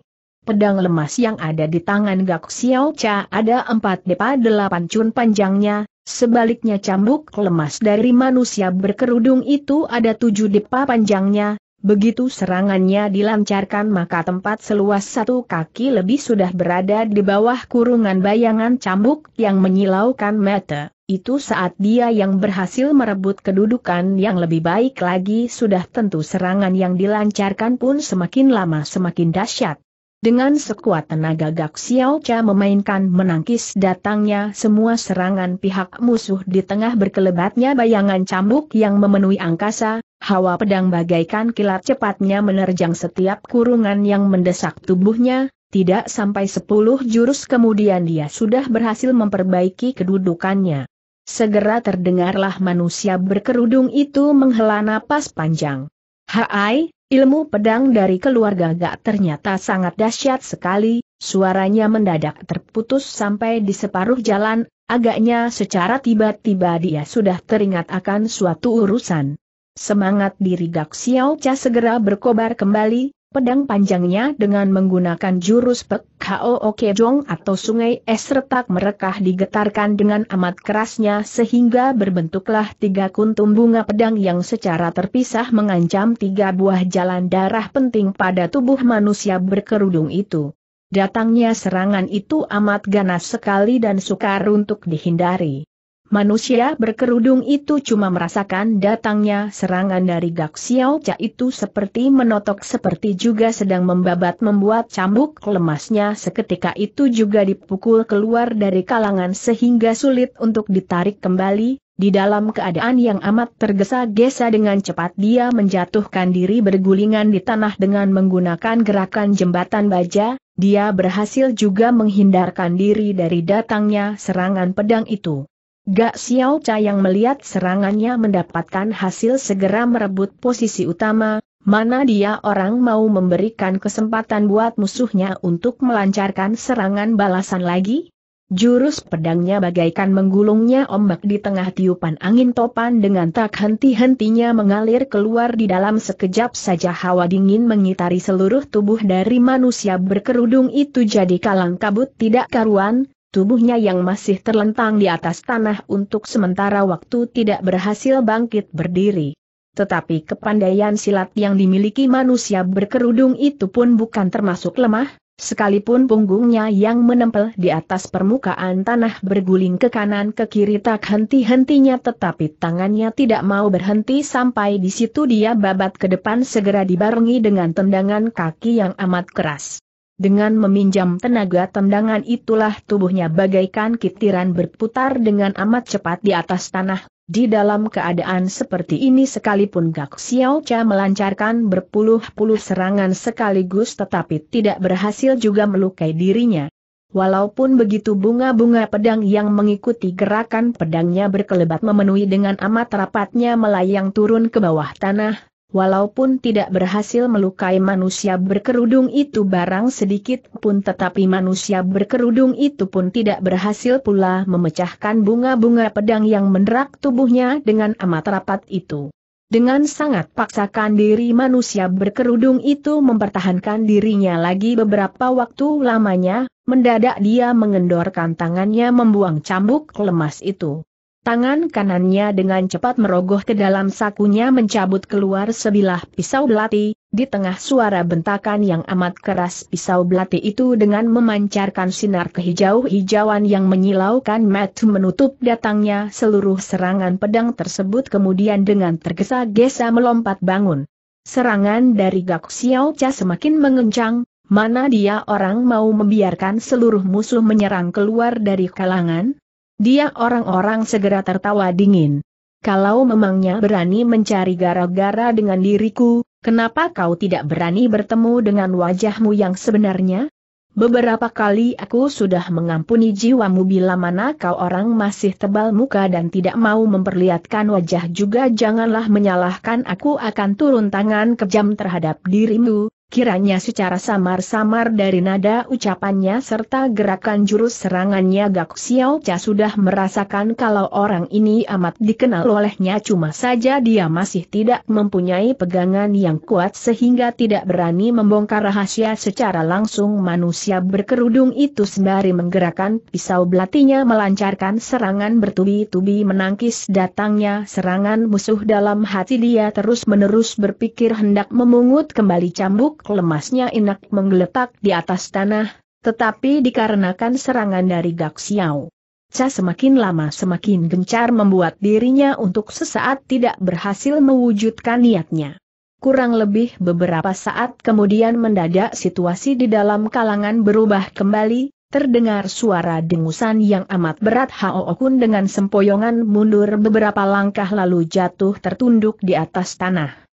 Pedang lemas yang ada di tangan Gak Xiao Cha ada empat depa delapan cun panjangnya, sebaliknya cambuk lemas dari manusia berkerudung itu ada tujuh depa panjangnya, Begitu serangannya dilancarkan maka tempat seluas satu kaki lebih sudah berada di bawah kurungan bayangan cambuk yang menyilaukan mata. Itu saat dia yang berhasil merebut kedudukan yang lebih baik lagi sudah tentu serangan yang dilancarkan pun semakin lama semakin dahsyat. Dengan sekuat tenaga Gak Xiao Cha memainkan menangkis datangnya semua serangan pihak musuh di tengah berkelebatnya bayangan cambuk yang memenuhi angkasa, Hawa pedang bagaikan kilat cepatnya menerjang setiap kurungan yang mendesak tubuhnya, tidak sampai sepuluh jurus kemudian dia sudah berhasil memperbaiki kedudukannya. Segera terdengarlah manusia berkerudung itu menghela napas panjang. Hai, ilmu pedang dari keluarga Gak ternyata sangat dahsyat sekali, suaranya mendadak terputus sampai di separuh jalan, agaknya secara tiba-tiba dia sudah teringat akan suatu urusan. Semangat diri Gak Xiao Cha segera berkobar kembali, pedang panjangnya dengan menggunakan jurus Pek Kao Oke Jong atau Sungai Es retak merekah digetarkan dengan amat kerasnya sehingga berbentuklah tiga kuntum bunga pedang yang secara terpisah mengancam tiga buah jalan darah penting pada tubuh manusia berkerudung itu. Datangnya serangan itu amat ganas sekali dan sukar untuk dihindari. Manusia berkerudung itu cuma merasakan datangnya serangan dari Gak Xiao Cha itu seperti menotok seperti juga sedang membabat membuat cambuk lemasnya seketika itu juga dipukul keluar dari kalangan sehingga sulit untuk ditarik kembali, di dalam keadaan yang amat tergesa-gesa dengan cepat dia menjatuhkan diri bergulingan di tanah dengan menggunakan gerakan jembatan baja, dia berhasil juga menghindarkan diri dari datangnya serangan pedang itu. Gak Xiao Cha yang melihat serangannya mendapatkan hasil segera merebut posisi utama, mana dia orang mau memberikan kesempatan buat musuhnya untuk melancarkan serangan balasan lagi? Jurus pedangnya bagaikan menggulungnya ombak di tengah tiupan angin topan dengan tak henti-hentinya mengalir keluar di dalam sekejap saja hawa dingin mengitari seluruh tubuh dari manusia berkerudung itu jadi kalang kabut tidak karuan, Tubuhnya yang masih terlentang di atas tanah untuk sementara waktu tidak berhasil bangkit berdiri. Tetapi kepandaian silat yang dimiliki manusia berkerudung itu pun bukan termasuk lemah, sekalipun punggungnya yang menempel di atas permukaan tanah berguling ke kanan ke kiri tak henti-hentinya tetapi tangannya tidak mau berhenti sampai di situ dia babat ke depan segera dibarengi dengan tendangan kaki yang amat keras. Dengan meminjam tenaga tendangan itulah tubuhnya bagaikan kitiran berputar dengan amat cepat di atas tanah. Di dalam keadaan seperti ini sekalipun Gak Xiao Cha melancarkan berpuluh-puluh serangan sekaligus tetapi tidak berhasil juga melukai dirinya. Walaupun begitu bunga-bunga pedang yang mengikuti gerakan pedangnya berkelebat memenuhi dengan amat rapatnya melayang turun ke bawah tanah, Walaupun tidak berhasil melukai manusia berkerudung itu barang sedikit pun tetapi manusia berkerudung itu pun tidak berhasil pula memecahkan bunga-bunga pedang yang menerak tubuhnya dengan amat rapat itu. Dengan sangat paksakan diri manusia berkerudung itu mempertahankan dirinya lagi beberapa waktu lamanya, mendadak dia mengendorkan tangannya membuang cambuk lemas itu. Tangan kanannya dengan cepat merogoh ke dalam sakunya mencabut keluar sebilah pisau belati, di tengah suara bentakan yang amat keras pisau belati itu dengan memancarkan sinar kehijau-hijauan yang menyilaukan Matt menutup datangnya seluruh serangan pedang tersebut kemudian dengan tergesa-gesa melompat bangun. Serangan dari Gak Xiao Cha semakin mengencang, mana dia orang mau membiarkan seluruh musuh menyerang keluar dari kalangan? Dia orang-orang segera tertawa dingin. Kalau memangnya berani mencari gara-gara dengan diriku, kenapa kau tidak berani bertemu dengan wajahmu yang sebenarnya? Beberapa kali aku sudah mengampuni jiwamu bila mana kau orang masih tebal muka dan tidak mau memperlihatkan wajah juga janganlah menyalahkan aku akan turun tangan kejam terhadap dirimu, Kiranya secara samar-samar dari nada ucapannya serta gerakan jurus serangannya Gak Xiao Cha sudah merasakan kalau orang ini amat dikenal olehnya cuma saja dia masih tidak mempunyai pegangan yang kuat sehingga tidak berani membongkar rahasia secara langsung manusia berkerudung itu sembari menggerakkan pisau belatinya melancarkan serangan bertubi-tubi menangkis datangnya serangan musuh dalam hati dia terus-menerus berpikir hendak memungut kembali cambuk lemasnya inak menggeletak di atas tanah, tetapi dikarenakan serangan dari Gak Xiao. Ca semakin lama semakin gencar membuat dirinya untuk sesaat tidak berhasil mewujudkan niatnya. Kurang lebih beberapa saat kemudian mendadak situasi di dalam kalangan berubah kembali, terdengar suara dengusan yang amat berat Hao Okun dengan sempoyongan mundur beberapa langkah lalu jatuh tertunduk di atas tanah.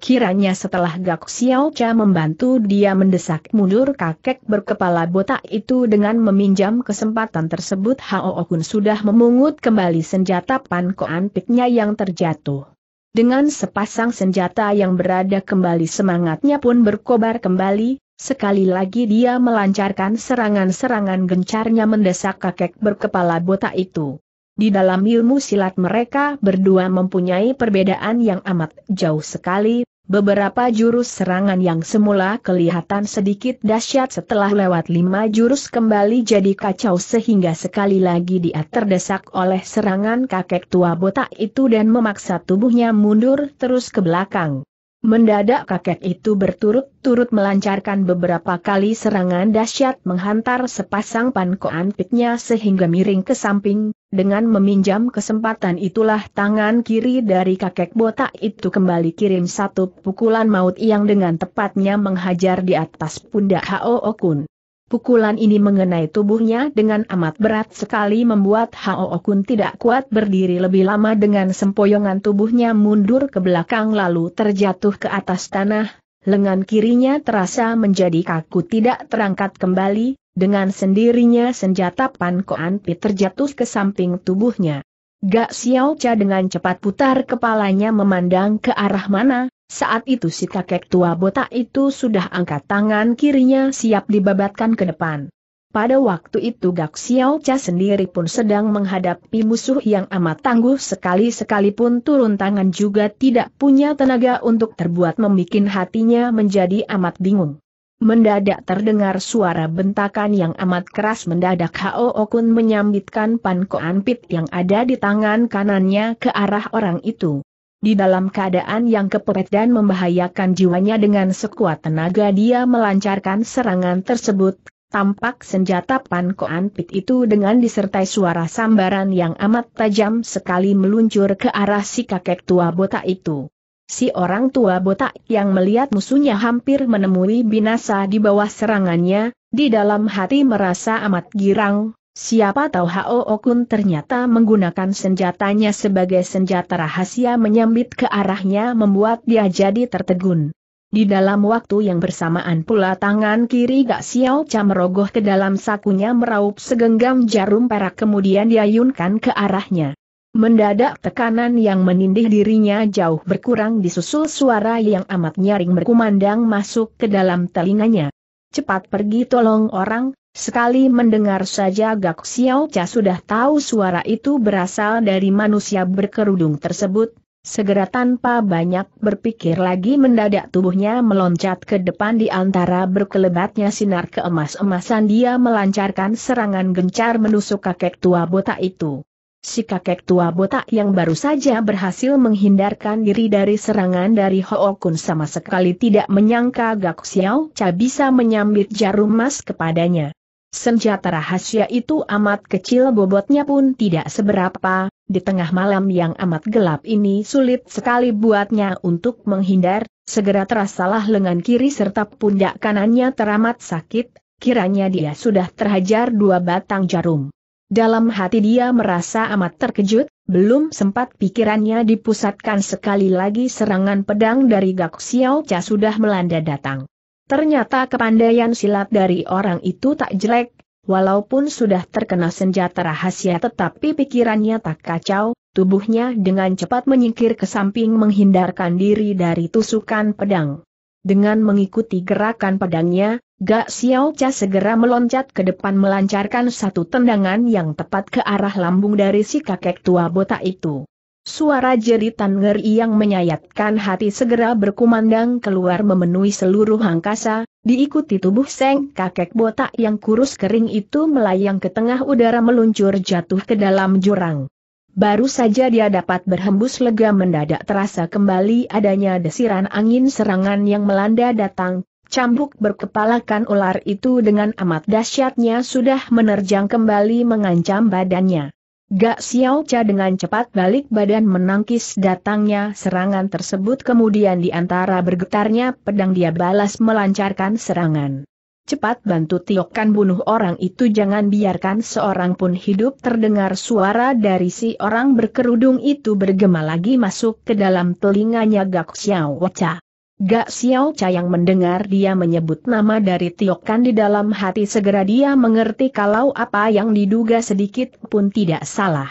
Kiranya setelah Gak Xiao membantu dia mendesak mundur kakek berkepala botak itu dengan meminjam kesempatan tersebut Hao Kun sudah memungut kembali senjata panko antiknya yang terjatuh. Dengan sepasang senjata yang berada kembali semangatnya pun berkobar kembali, sekali lagi dia melancarkan serangan-serangan gencarnya mendesak kakek berkepala botak itu. Di dalam ilmu silat mereka berdua mempunyai perbedaan yang amat jauh sekali, beberapa jurus serangan yang semula kelihatan sedikit dahsyat setelah lewat lima jurus kembali jadi kacau sehingga sekali lagi dia terdesak oleh serangan kakek tua botak itu dan memaksa tubuhnya mundur terus ke belakang. Mendadak kakek itu berturut-turut melancarkan beberapa kali serangan dahsyat menghantar sepasang pankoan pitnya sehingga miring ke samping, dengan meminjam kesempatan itulah tangan kiri dari kakek botak itu kembali kirim satu pukulan maut yang dengan tepatnya menghajar di atas pundak Hao Okun. Pukulan ini mengenai tubuhnya dengan amat berat sekali membuat Hao Okun tidak kuat berdiri lebih lama dengan sempoyongan tubuhnya mundur ke belakang lalu terjatuh ke atas tanah, lengan kirinya terasa menjadi kaku tidak terangkat kembali, dengan sendirinya senjata Pan Koan Pi terjatuh ke samping tubuhnya. Gak Xiao Cha dengan cepat putar kepalanya memandang ke arah mana, saat itu si kakek tua botak itu sudah angkat tangan kirinya siap dibabatkan ke depan. Pada waktu itu Gak Xiao Cha sendiri pun sedang menghadapi musuh yang amat tangguh sekali sekalipun turun tangan juga tidak punya tenaga untuk terbuat membuat hatinya menjadi amat bingung. Mendadak terdengar suara bentakan yang amat keras mendadak Hao Okun menyambitkan Pan Pit yang ada di tangan kanannya ke arah orang itu. Di dalam keadaan yang kepepet dan membahayakan jiwanya dengan sekuat tenaga dia melancarkan serangan tersebut, tampak senjata Pan Pit itu dengan disertai suara sambaran yang amat tajam sekali meluncur ke arah si kakek tua botak itu. Si orang tua botak yang melihat musuhnya hampir menemui binasa di bawah serangannya, di dalam hati merasa amat girang, siapa tahu Hao Okun ternyata menggunakan senjatanya sebagai senjata rahasia menyambit ke arahnya membuat dia jadi tertegun. Di dalam waktu yang bersamaan pula tangan kiri Gak Xiao Cha merogoh ke dalam sakunya meraup segenggam jarum perak kemudian diayunkan ke arahnya. Mendadak tekanan yang menindih dirinya jauh berkurang disusul suara yang amat nyaring berkumandang masuk ke dalam telinganya. Cepat pergi tolong orang, sekali mendengar saja Gak Xiao Cha sudah tahu suara itu berasal dari manusia berkerudung tersebut. Segera tanpa banyak berpikir lagi mendadak tubuhnya meloncat ke depan di antara berkelebatnya sinar keemas-emasan dia melancarkan serangan gencar menusuk kakek tua botak itu. Si kakek tua botak yang baru saja berhasil menghindarkan diri dari serangan dari Hookun sama sekali tidak menyangka Gak Xiao Cha bisa menyambit jarum emas kepadanya. Senjata rahasia itu amat kecil bobotnya pun tidak seberapa, di tengah malam yang amat gelap ini sulit sekali buatnya untuk menghindar, segera terasalah lengan kiri serta pundak kanannya teramat sakit, kiranya dia sudah terhajar dua batang jarum. Dalam hati dia merasa amat terkejut, belum sempat pikirannya dipusatkan sekali lagi serangan pedang dari Gak Xiao Cha sudah melanda datang. Ternyata kepandaian silat dari orang itu tak jelek, walaupun sudah terkena senjata rahasia tetapi pikirannya tak kacau, tubuhnya dengan cepat menyingkir ke samping menghindarkan diri dari tusukan pedang. Dengan mengikuti gerakan pedangnya, Gak Xiao Cha segera meloncat ke depan melancarkan satu tendangan yang tepat ke arah lambung dari si kakek tua botak itu. Suara jeritan ngeri yang menyayatkan hati segera berkumandang keluar memenuhi seluruh angkasa, diikuti tubuh seng kakek botak yang kurus kering itu melayang ke tengah udara meluncur jatuh ke dalam jurang. Baru saja dia dapat berhembus lega mendadak terasa kembali adanya desiran angin serangan yang melanda datang, cambuk berkepalakan ular itu dengan amat dahsyatnya sudah menerjang kembali mengancam badannya. Gak Xiao Cha dengan cepat balik badan menangkis datangnya serangan tersebut kemudian di antara bergetarnya pedang dia balas melancarkan serangan cepat bantu Tiokan bunuh orang itu jangan biarkan seorang pun hidup terdengar suara dari si orang berkerudung itu bergema lagi masuk ke dalam telinganya Gak Xiao Wacha. Gak Xiao Cha yang mendengar dia menyebut nama dari Tiokan di dalam hati segera dia mengerti kalau apa yang diduga sedikit pun tidak salah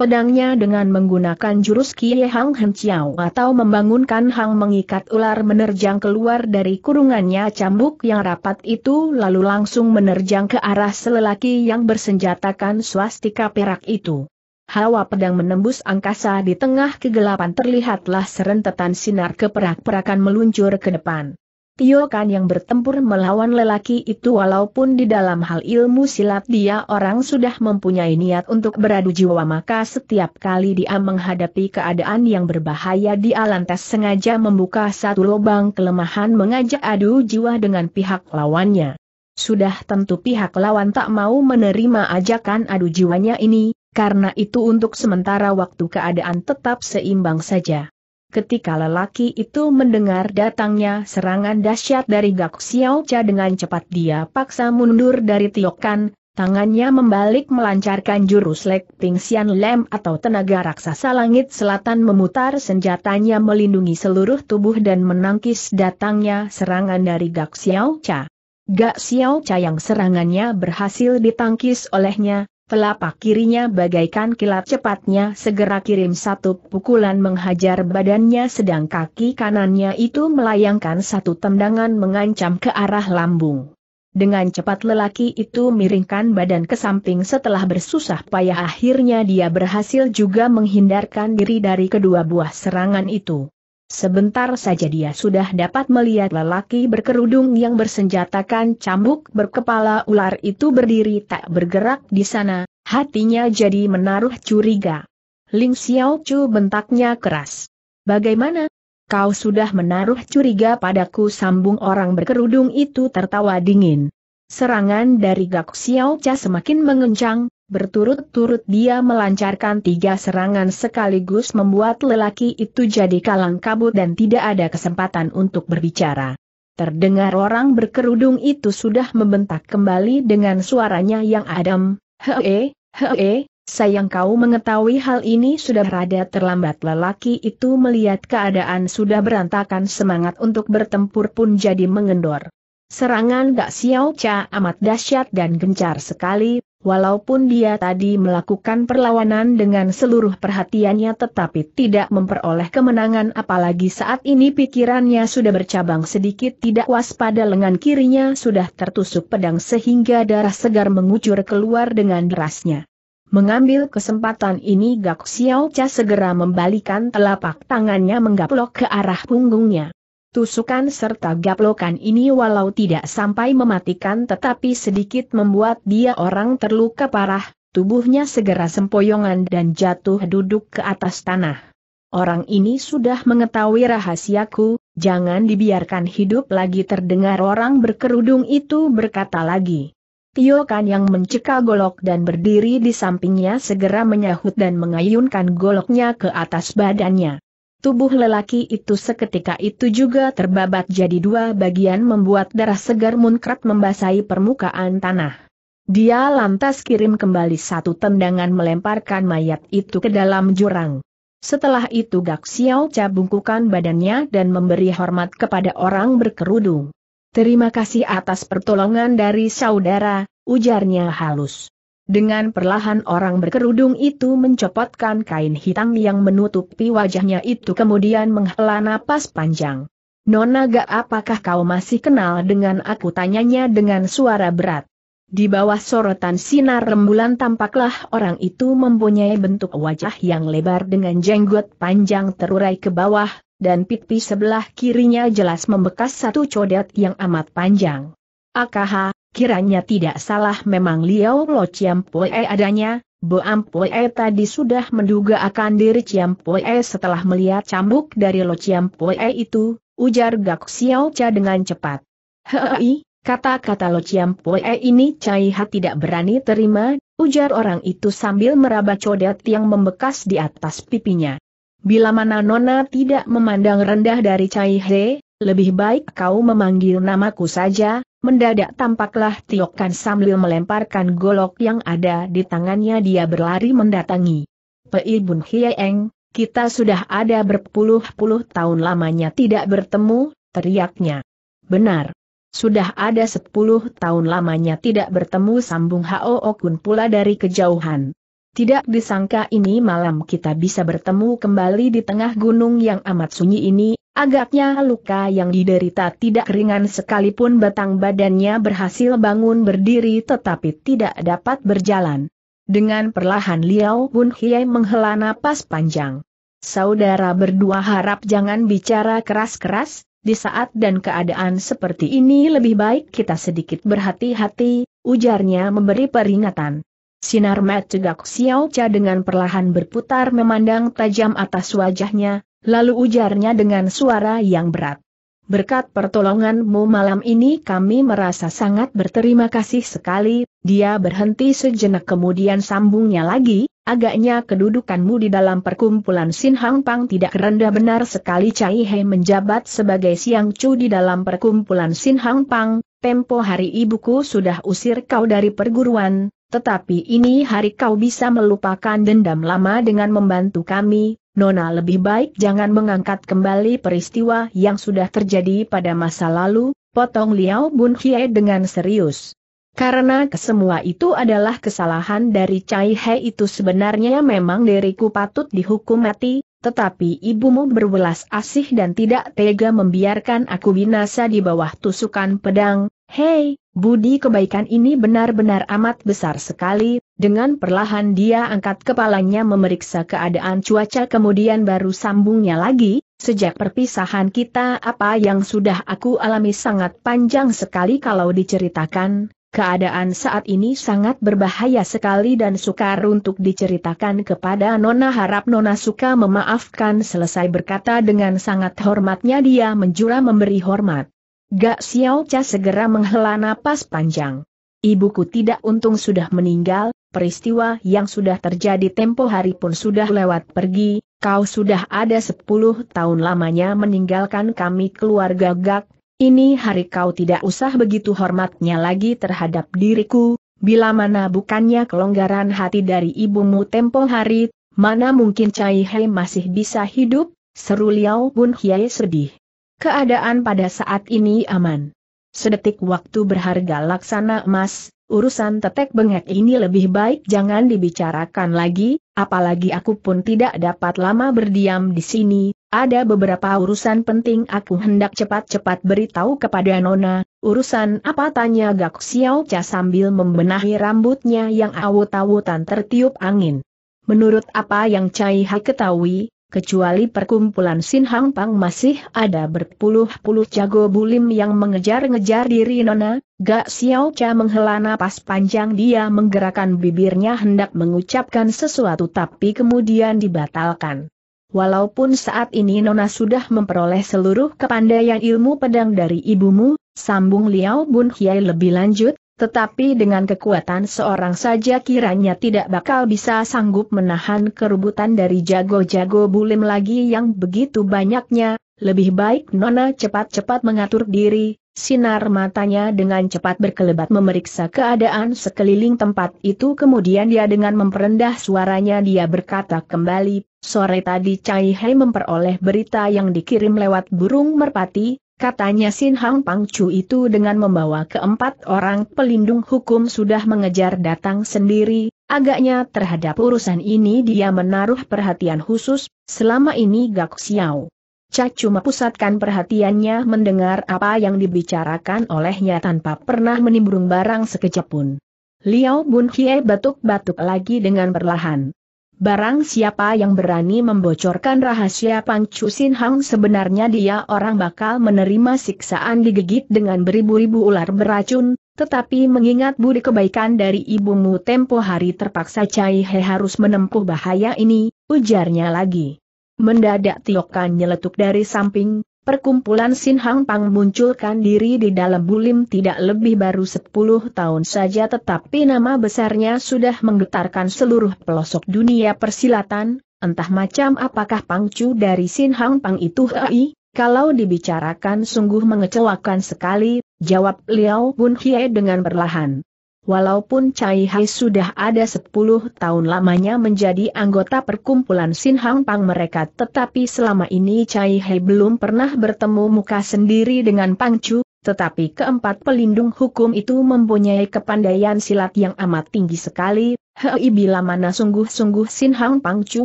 pedangnya dengan menggunakan jurus Kie Hang Hen Chiao atau membangunkan Hang mengikat ular menerjang keluar dari kurungannya cambuk yang rapat itu lalu langsung menerjang ke arah selelaki yang bersenjatakan swastika perak itu. Hawa pedang menembus angkasa di tengah kegelapan terlihatlah serentetan sinar keperak-perakan meluncur ke depan. Tio Kan yang bertempur melawan lelaki itu walaupun di dalam hal ilmu silat dia orang sudah mempunyai niat untuk beradu jiwa maka setiap kali dia menghadapi keadaan yang berbahaya dia lantas sengaja membuka satu lubang kelemahan mengajak adu jiwa dengan pihak lawannya. Sudah tentu pihak lawan tak mau menerima ajakan adu jiwanya ini, karena itu untuk sementara waktu keadaan tetap seimbang saja. Ketika lelaki itu mendengar datangnya serangan dahsyat dari Gak Xiao Cha dengan cepat dia paksa mundur dari Tiokan, tangannya membalik melancarkan jurus Lek Ping Xian Lem atau tenaga raksasa langit selatan memutar senjatanya melindungi seluruh tubuh dan menangkis datangnya serangan dari Gak Xiao Cha. Gak Xiao Cha yang serangannya berhasil ditangkis olehnya, Telapak kirinya bagaikan kilat cepatnya segera kirim satu pukulan menghajar badannya sedang kaki kanannya itu melayangkan satu tendangan mengancam ke arah lambung. Dengan cepat lelaki itu miringkan badan ke samping setelah bersusah payah akhirnya dia berhasil juga menghindarkan diri dari kedua buah serangan itu. Sebentar saja dia sudah dapat melihat lelaki berkerudung yang bersenjatakan cambuk berkepala ular itu berdiri tak bergerak di sana, hatinya jadi menaruh curiga. Ling Xiao Chu bentaknya keras. Bagaimana? Kau sudah menaruh curiga padaku sambung orang berkerudung itu tertawa dingin. Serangan dari Gak Xiao Cha semakin mengencang, berturut-turut dia melancarkan tiga serangan sekaligus membuat lelaki itu jadi kalang kabut dan tidak ada kesempatan untuk berbicara. Terdengar orang berkerudung itu sudah membentak kembali dengan suaranya yang adem, hee, hee, sayang kau mengetahui hal ini sudah rada terlambat lelaki itu melihat keadaan sudah berantakan semangat untuk bertempur pun jadi mengendor. Serangan Gak Xiao Cha amat dahsyat dan gencar sekali, walaupun dia tadi melakukan perlawanan dengan seluruh perhatiannya tetapi tidak memperoleh kemenangan apalagi saat ini pikirannya sudah bercabang sedikit tidak waspada lengan kirinya sudah tertusuk pedang sehingga darah segar mengucur keluar dengan derasnya. Mengambil kesempatan ini Gak Xiao Cha segera membalikan telapak tangannya menggaplok ke arah punggungnya. Tusukan serta gaplokan ini walau tidak sampai mematikan tetapi sedikit membuat dia orang terluka parah, tubuhnya segera sempoyongan dan jatuh duduk ke atas tanah. Orang ini sudah mengetahui rahasiaku, jangan dibiarkan hidup lagi terdengar orang berkerudung itu berkata lagi. Tio Kan yang mencekal golok dan berdiri di sampingnya segera menyahut dan mengayunkan goloknya ke atas badannya. Tubuh lelaki itu seketika itu juga terbabat jadi dua bagian membuat darah segar munkrat membasahi permukaan tanah. Dia lantas kirim kembali satu tendangan melemparkan mayat itu ke dalam jurang. Setelah itu Gak Xiao Cha bungkukan badannya dan memberi hormat kepada orang berkerudung. Terima kasih atas pertolongan dari saudara, ujarnya halus. Dengan perlahan orang berkerudung itu mencopotkan kain hitam yang menutupi wajahnya itu kemudian menghela napas panjang. Nona gak apakah kau masih kenal dengan aku tanyanya dengan suara berat. Di bawah sorotan sinar rembulan tampaklah orang itu mempunyai bentuk wajah yang lebar dengan jenggot panjang terurai ke bawah, dan pipi sebelah kirinya jelas membekas satu codet yang amat panjang. Akaha, Kiranya tidak salah memang Liao Lo Chiampoe adanya, Bo Ampue tadi sudah menduga akan diri Chiampoe setelah melihat cambuk dari Lo Chiampoe itu, ujar Gak Xiao Cha dengan cepat. Hei, kata-kata Lo Chiampoe ini Cai Ha tidak berani terima, ujar orang itu sambil meraba codet yang membekas di atas pipinya. Bila mana Nona tidak memandang rendah dari Cai He, lebih baik kau memanggil namaku saja, Mendadak tampaklah Tiokan sambil melemparkan golok yang ada di tangannya dia berlari mendatangi. Pei Bun Hieng, kita sudah ada berpuluh-puluh tahun lamanya tidak bertemu, teriaknya. Benar. Sudah ada sepuluh tahun lamanya tidak bertemu sambung Hao Okun pula dari kejauhan. Tidak disangka ini malam kita bisa bertemu kembali di tengah gunung yang amat sunyi ini, Agaknya luka yang diderita tidak ringan sekalipun batang badannya berhasil bangun berdiri tetapi tidak dapat berjalan. Dengan perlahan Liao pun Hiei menghela napas panjang. Saudara berdua harap jangan bicara keras-keras, di saat dan keadaan seperti ini lebih baik kita sedikit berhati-hati, ujarnya memberi peringatan. Sinar mat cegak Xiao Cha dengan perlahan berputar memandang tajam atas wajahnya, Lalu ujarnya dengan suara yang berat. Berkat pertolonganmu malam ini kami merasa sangat berterima kasih sekali, dia berhenti sejenak kemudian sambungnya lagi, agaknya kedudukanmu di dalam perkumpulan Sin Hang Pang tidak rendah benar sekali Cai He menjabat sebagai Siang Chu di dalam perkumpulan Sin Hang Pang, tempo hari ibuku sudah usir kau dari perguruan, tetapi ini hari kau bisa melupakan dendam lama dengan membantu kami, Nona lebih baik jangan mengangkat kembali peristiwa yang sudah terjadi pada masa lalu, potong Liao Bun Hye dengan serius. Karena kesemua itu adalah kesalahan dari Cai He itu sebenarnya memang diriku patut dihukum mati, tetapi ibumu berbelas asih dan tidak tega membiarkan aku binasa di bawah tusukan pedang. Hei, budi kebaikan ini benar-benar amat besar sekali, dengan perlahan dia angkat kepalanya memeriksa keadaan cuaca kemudian baru sambungnya lagi, sejak perpisahan kita apa yang sudah aku alami sangat panjang sekali kalau diceritakan, keadaan saat ini sangat berbahaya sekali dan sukar untuk diceritakan kepada Nona harap Nona suka memaafkan selesai berkata dengan sangat hormatnya dia menjura memberi hormat. Gak Xiao Cha segera menghela napas panjang. Ibuku tidak untung sudah meninggal, peristiwa yang sudah terjadi tempo hari pun sudah lewat pergi, kau sudah ada sepuluh tahun lamanya meninggalkan kami keluarga Gak, ini hari kau tidak usah begitu hormatnya lagi terhadap diriku, bila mana bukannya kelonggaran hati dari ibumu tempo hari, mana mungkin Cai Hei masih bisa hidup, seru liau pun Hiei sedih. Keadaan pada saat ini aman. Sedetik waktu berharga laksana emas, urusan tetek bengek ini lebih baik jangan dibicarakan lagi, apalagi aku pun tidak dapat lama berdiam di sini, ada beberapa urusan penting aku hendak cepat-cepat beritahu kepada Nona, urusan apa tanya Gak Xiao Cha sambil membenahi rambutnya yang awut-awutan tertiup angin. Menurut apa yang Cai Hai ketahui, kecuali perkumpulan Sin Hang Pang masih ada berpuluh-puluh jago bulim yang mengejar-ngejar diri Nona, Gak Xiao Cha menghela napas panjang dia menggerakkan bibirnya hendak mengucapkan sesuatu tapi kemudian dibatalkan. Walaupun saat ini Nona sudah memperoleh seluruh kepandaian ilmu pedang dari ibumu, sambung Liao Bun Hiai lebih lanjut, tetapi dengan kekuatan seorang saja kiranya tidak bakal bisa sanggup menahan kerubutan dari jago-jago bulim lagi yang begitu banyaknya, lebih baik Nona cepat-cepat mengatur diri, sinar matanya dengan cepat berkelebat memeriksa keadaan sekeliling tempat itu kemudian dia dengan memperendah suaranya dia berkata kembali, sore tadi Cai Hei memperoleh berita yang dikirim lewat burung merpati, Katanya Sin Hang Pang Chu itu dengan membawa keempat orang pelindung hukum sudah mengejar datang sendiri, agaknya terhadap urusan ini dia menaruh perhatian khusus, selama ini Gak Xiao. Cacu pusatkan perhatiannya mendengar apa yang dibicarakan olehnya tanpa pernah menimbrung barang sekejap pun. Liao Bun Hie batuk-batuk lagi dengan perlahan. Barang siapa yang berani membocorkan rahasia Chu Sin Hang sebenarnya dia orang bakal menerima siksaan digigit dengan beribu-ribu ular beracun, tetapi mengingat budi kebaikan dari ibumu tempo hari terpaksa Cai He harus menempuh bahaya ini, ujarnya lagi. Mendadak Tiokan nyeletuk dari samping, Perkumpulan Sin Hang Pang munculkan diri di dalam bulim tidak lebih baru 10 tahun saja tetapi nama besarnya sudah menggetarkan seluruh pelosok dunia persilatan, entah macam apakah pangcu dari Sin Hang Pang itu hai, kalau dibicarakan sungguh mengecewakan sekali, jawab Liao Bun Hie dengan perlahan. Walaupun Cai Hai sudah ada 10 tahun lamanya menjadi anggota perkumpulan Sin Hang Pang mereka tetapi selama ini Cai Hai belum pernah bertemu muka sendiri dengan Pang Chu, tetapi keempat pelindung hukum itu mempunyai kepandaian silat yang amat tinggi sekali, Hei bila mana sungguh-sungguh Sin Hang Pang Chu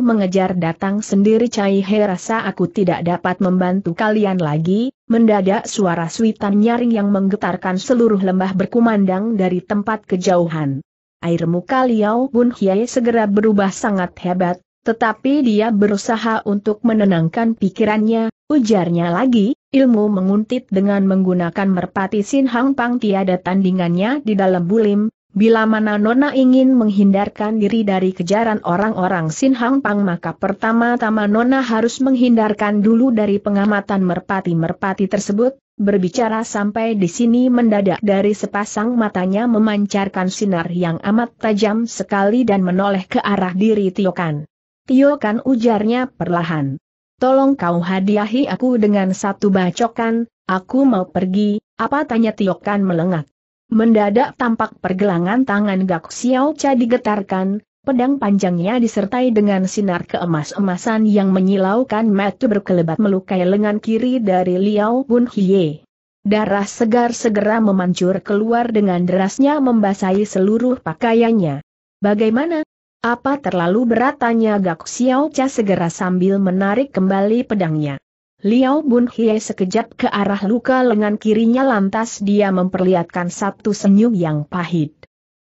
mengejar datang sendiri Cai Hai rasa aku tidak dapat membantu kalian lagi, Mendadak suara suitan nyaring yang menggetarkan seluruh lembah berkumandang dari tempat kejauhan. Air muka Liao Bun Hye segera berubah sangat hebat, tetapi dia berusaha untuk menenangkan pikirannya, ujarnya lagi, ilmu menguntit dengan menggunakan merpati Sin Hang Pang tiada tandingannya di dalam bulim, Bila mana Nona ingin menghindarkan diri dari kejaran orang-orang Sinhang Pang maka pertama-tama Nona harus menghindarkan dulu dari pengamatan merpati-merpati tersebut, berbicara sampai di sini mendadak dari sepasang matanya memancarkan sinar yang amat tajam sekali dan menoleh ke arah diri Tiokan. Tiokan ujarnya perlahan. Tolong kau hadiahi aku dengan satu bacokan, aku mau pergi, apa tanya Tiokan melengak. Mendadak tampak pergelangan tangan Gak Xiao Cha digetarkan, pedang panjangnya disertai dengan sinar keemas-emasan yang menyilaukan mata berkelebat melukai lengan kiri dari Liao Bun Hie. Darah segar segera memancur keluar dengan derasnya membasahi seluruh pakaiannya. Bagaimana? Apa terlalu berat tanya Gak Xiao Cha segera sambil menarik kembali pedangnya. Liao Bun Hie sekejap ke arah luka lengan kirinya lantas dia memperlihatkan satu senyum yang pahit.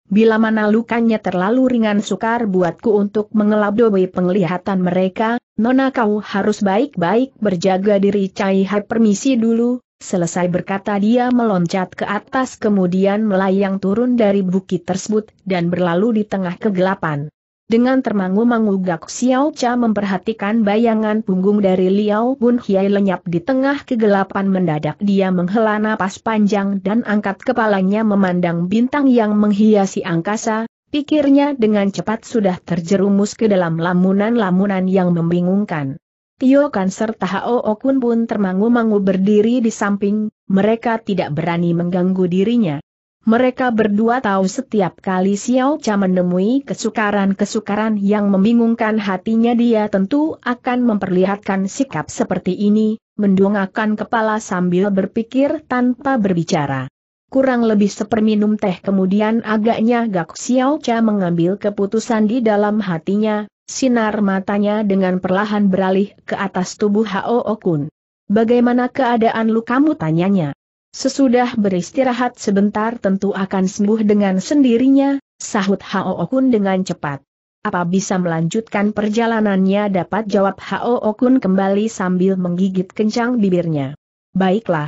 Bila mana lukanya terlalu ringan sukar buatku untuk mengelabui penglihatan mereka, Nona kau harus baik-baik berjaga diri Cai Hai permisi dulu, selesai berkata dia meloncat ke atas kemudian melayang turun dari bukit tersebut dan berlalu di tengah kegelapan. Dengan termangu-mangu Gak Xiao Cha memperhatikan bayangan punggung dari Liao Bun Hiai lenyap di tengah kegelapan mendadak dia menghela napas panjang dan angkat kepalanya memandang bintang yang menghiasi angkasa, pikirnya dengan cepat sudah terjerumus ke dalam lamunan-lamunan yang membingungkan. Tio Kan serta Hao Okun pun termangu-mangu berdiri di samping, mereka tidak berani mengganggu dirinya. Mereka berdua tahu setiap kali Xiao Cha menemui kesukaran-kesukaran yang membingungkan hatinya dia tentu akan memperlihatkan sikap seperti ini, mendongakkan kepala sambil berpikir tanpa berbicara. Kurang lebih seperminum teh kemudian agaknya Gak Xiao Cha mengambil keputusan di dalam hatinya, sinar matanya dengan perlahan beralih ke atas tubuh Hao Okun. Bagaimana keadaan lukamu tanyanya? Sesudah beristirahat sebentar tentu akan sembuh dengan sendirinya, sahut Hao Okun dengan cepat. Apa bisa melanjutkan perjalanannya dapat jawab Hao Okun kembali sambil menggigit kencang bibirnya. Baiklah.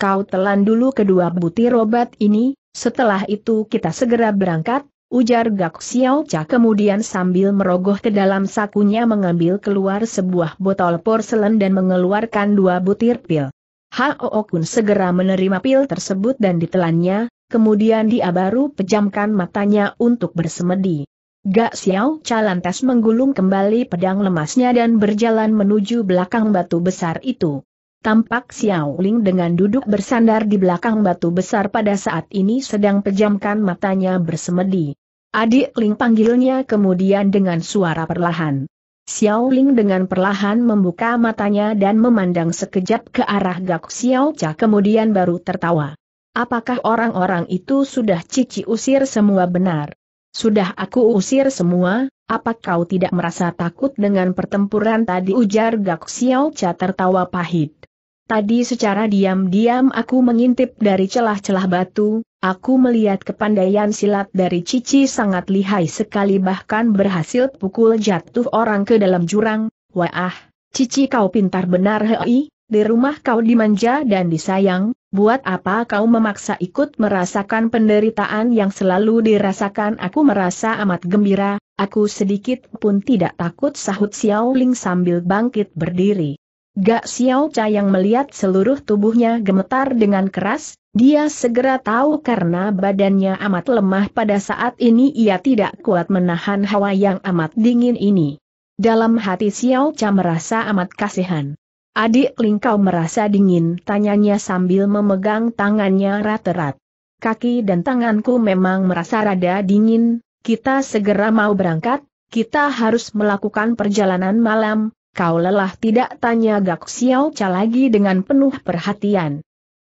Kau telan dulu kedua butir obat ini, setelah itu kita segera berangkat, ujar Gak Xiao Cha kemudian sambil merogoh ke dalam sakunya mengambil keluar sebuah botol porselen dan mengeluarkan dua butir pil. Hao Kun segera menerima pil tersebut dan ditelannya, kemudian dia baru pejamkan matanya untuk bersemedi. Gak Xiao lantas menggulung kembali pedang lemasnya dan berjalan menuju belakang batu besar itu. Tampak Xiao Ling dengan duduk bersandar di belakang batu besar pada saat ini sedang pejamkan matanya bersemedi. Adik Ling panggilnya kemudian dengan suara perlahan. Xiao Ling dengan perlahan membuka matanya dan memandang sekejap ke arah Gak Cha, kemudian baru tertawa. Apakah orang-orang itu sudah cici usir semua benar? Sudah aku usir semua, apa kau tidak merasa takut dengan pertempuran tadi ujar Gak Cha tertawa pahit. Tadi secara diam-diam aku mengintip dari celah-celah batu, aku melihat kepandaian silat dari Cici sangat lihai sekali bahkan berhasil pukul jatuh orang ke dalam jurang. Wah, Cici kau pintar benar hei, di rumah kau dimanja dan disayang, buat apa kau memaksa ikut merasakan penderitaan yang selalu dirasakan aku merasa amat gembira, aku sedikit pun tidak takut sahut Xiao Ling sambil bangkit berdiri. Gak Xiao Cha yang melihat seluruh tubuhnya gemetar dengan keras, dia segera tahu karena badannya amat lemah pada saat ini ia tidak kuat menahan hawa yang amat dingin ini. Dalam hati Xiao Cha merasa amat kasihan. Adik Lingkau merasa dingin, tanyanya sambil memegang tangannya rat-rat. Kaki dan tanganku memang merasa rada dingin, kita segera mau berangkat, kita harus melakukan perjalanan malam, Kau lelah tidak tanya Gak Xiao Cha lagi dengan penuh perhatian.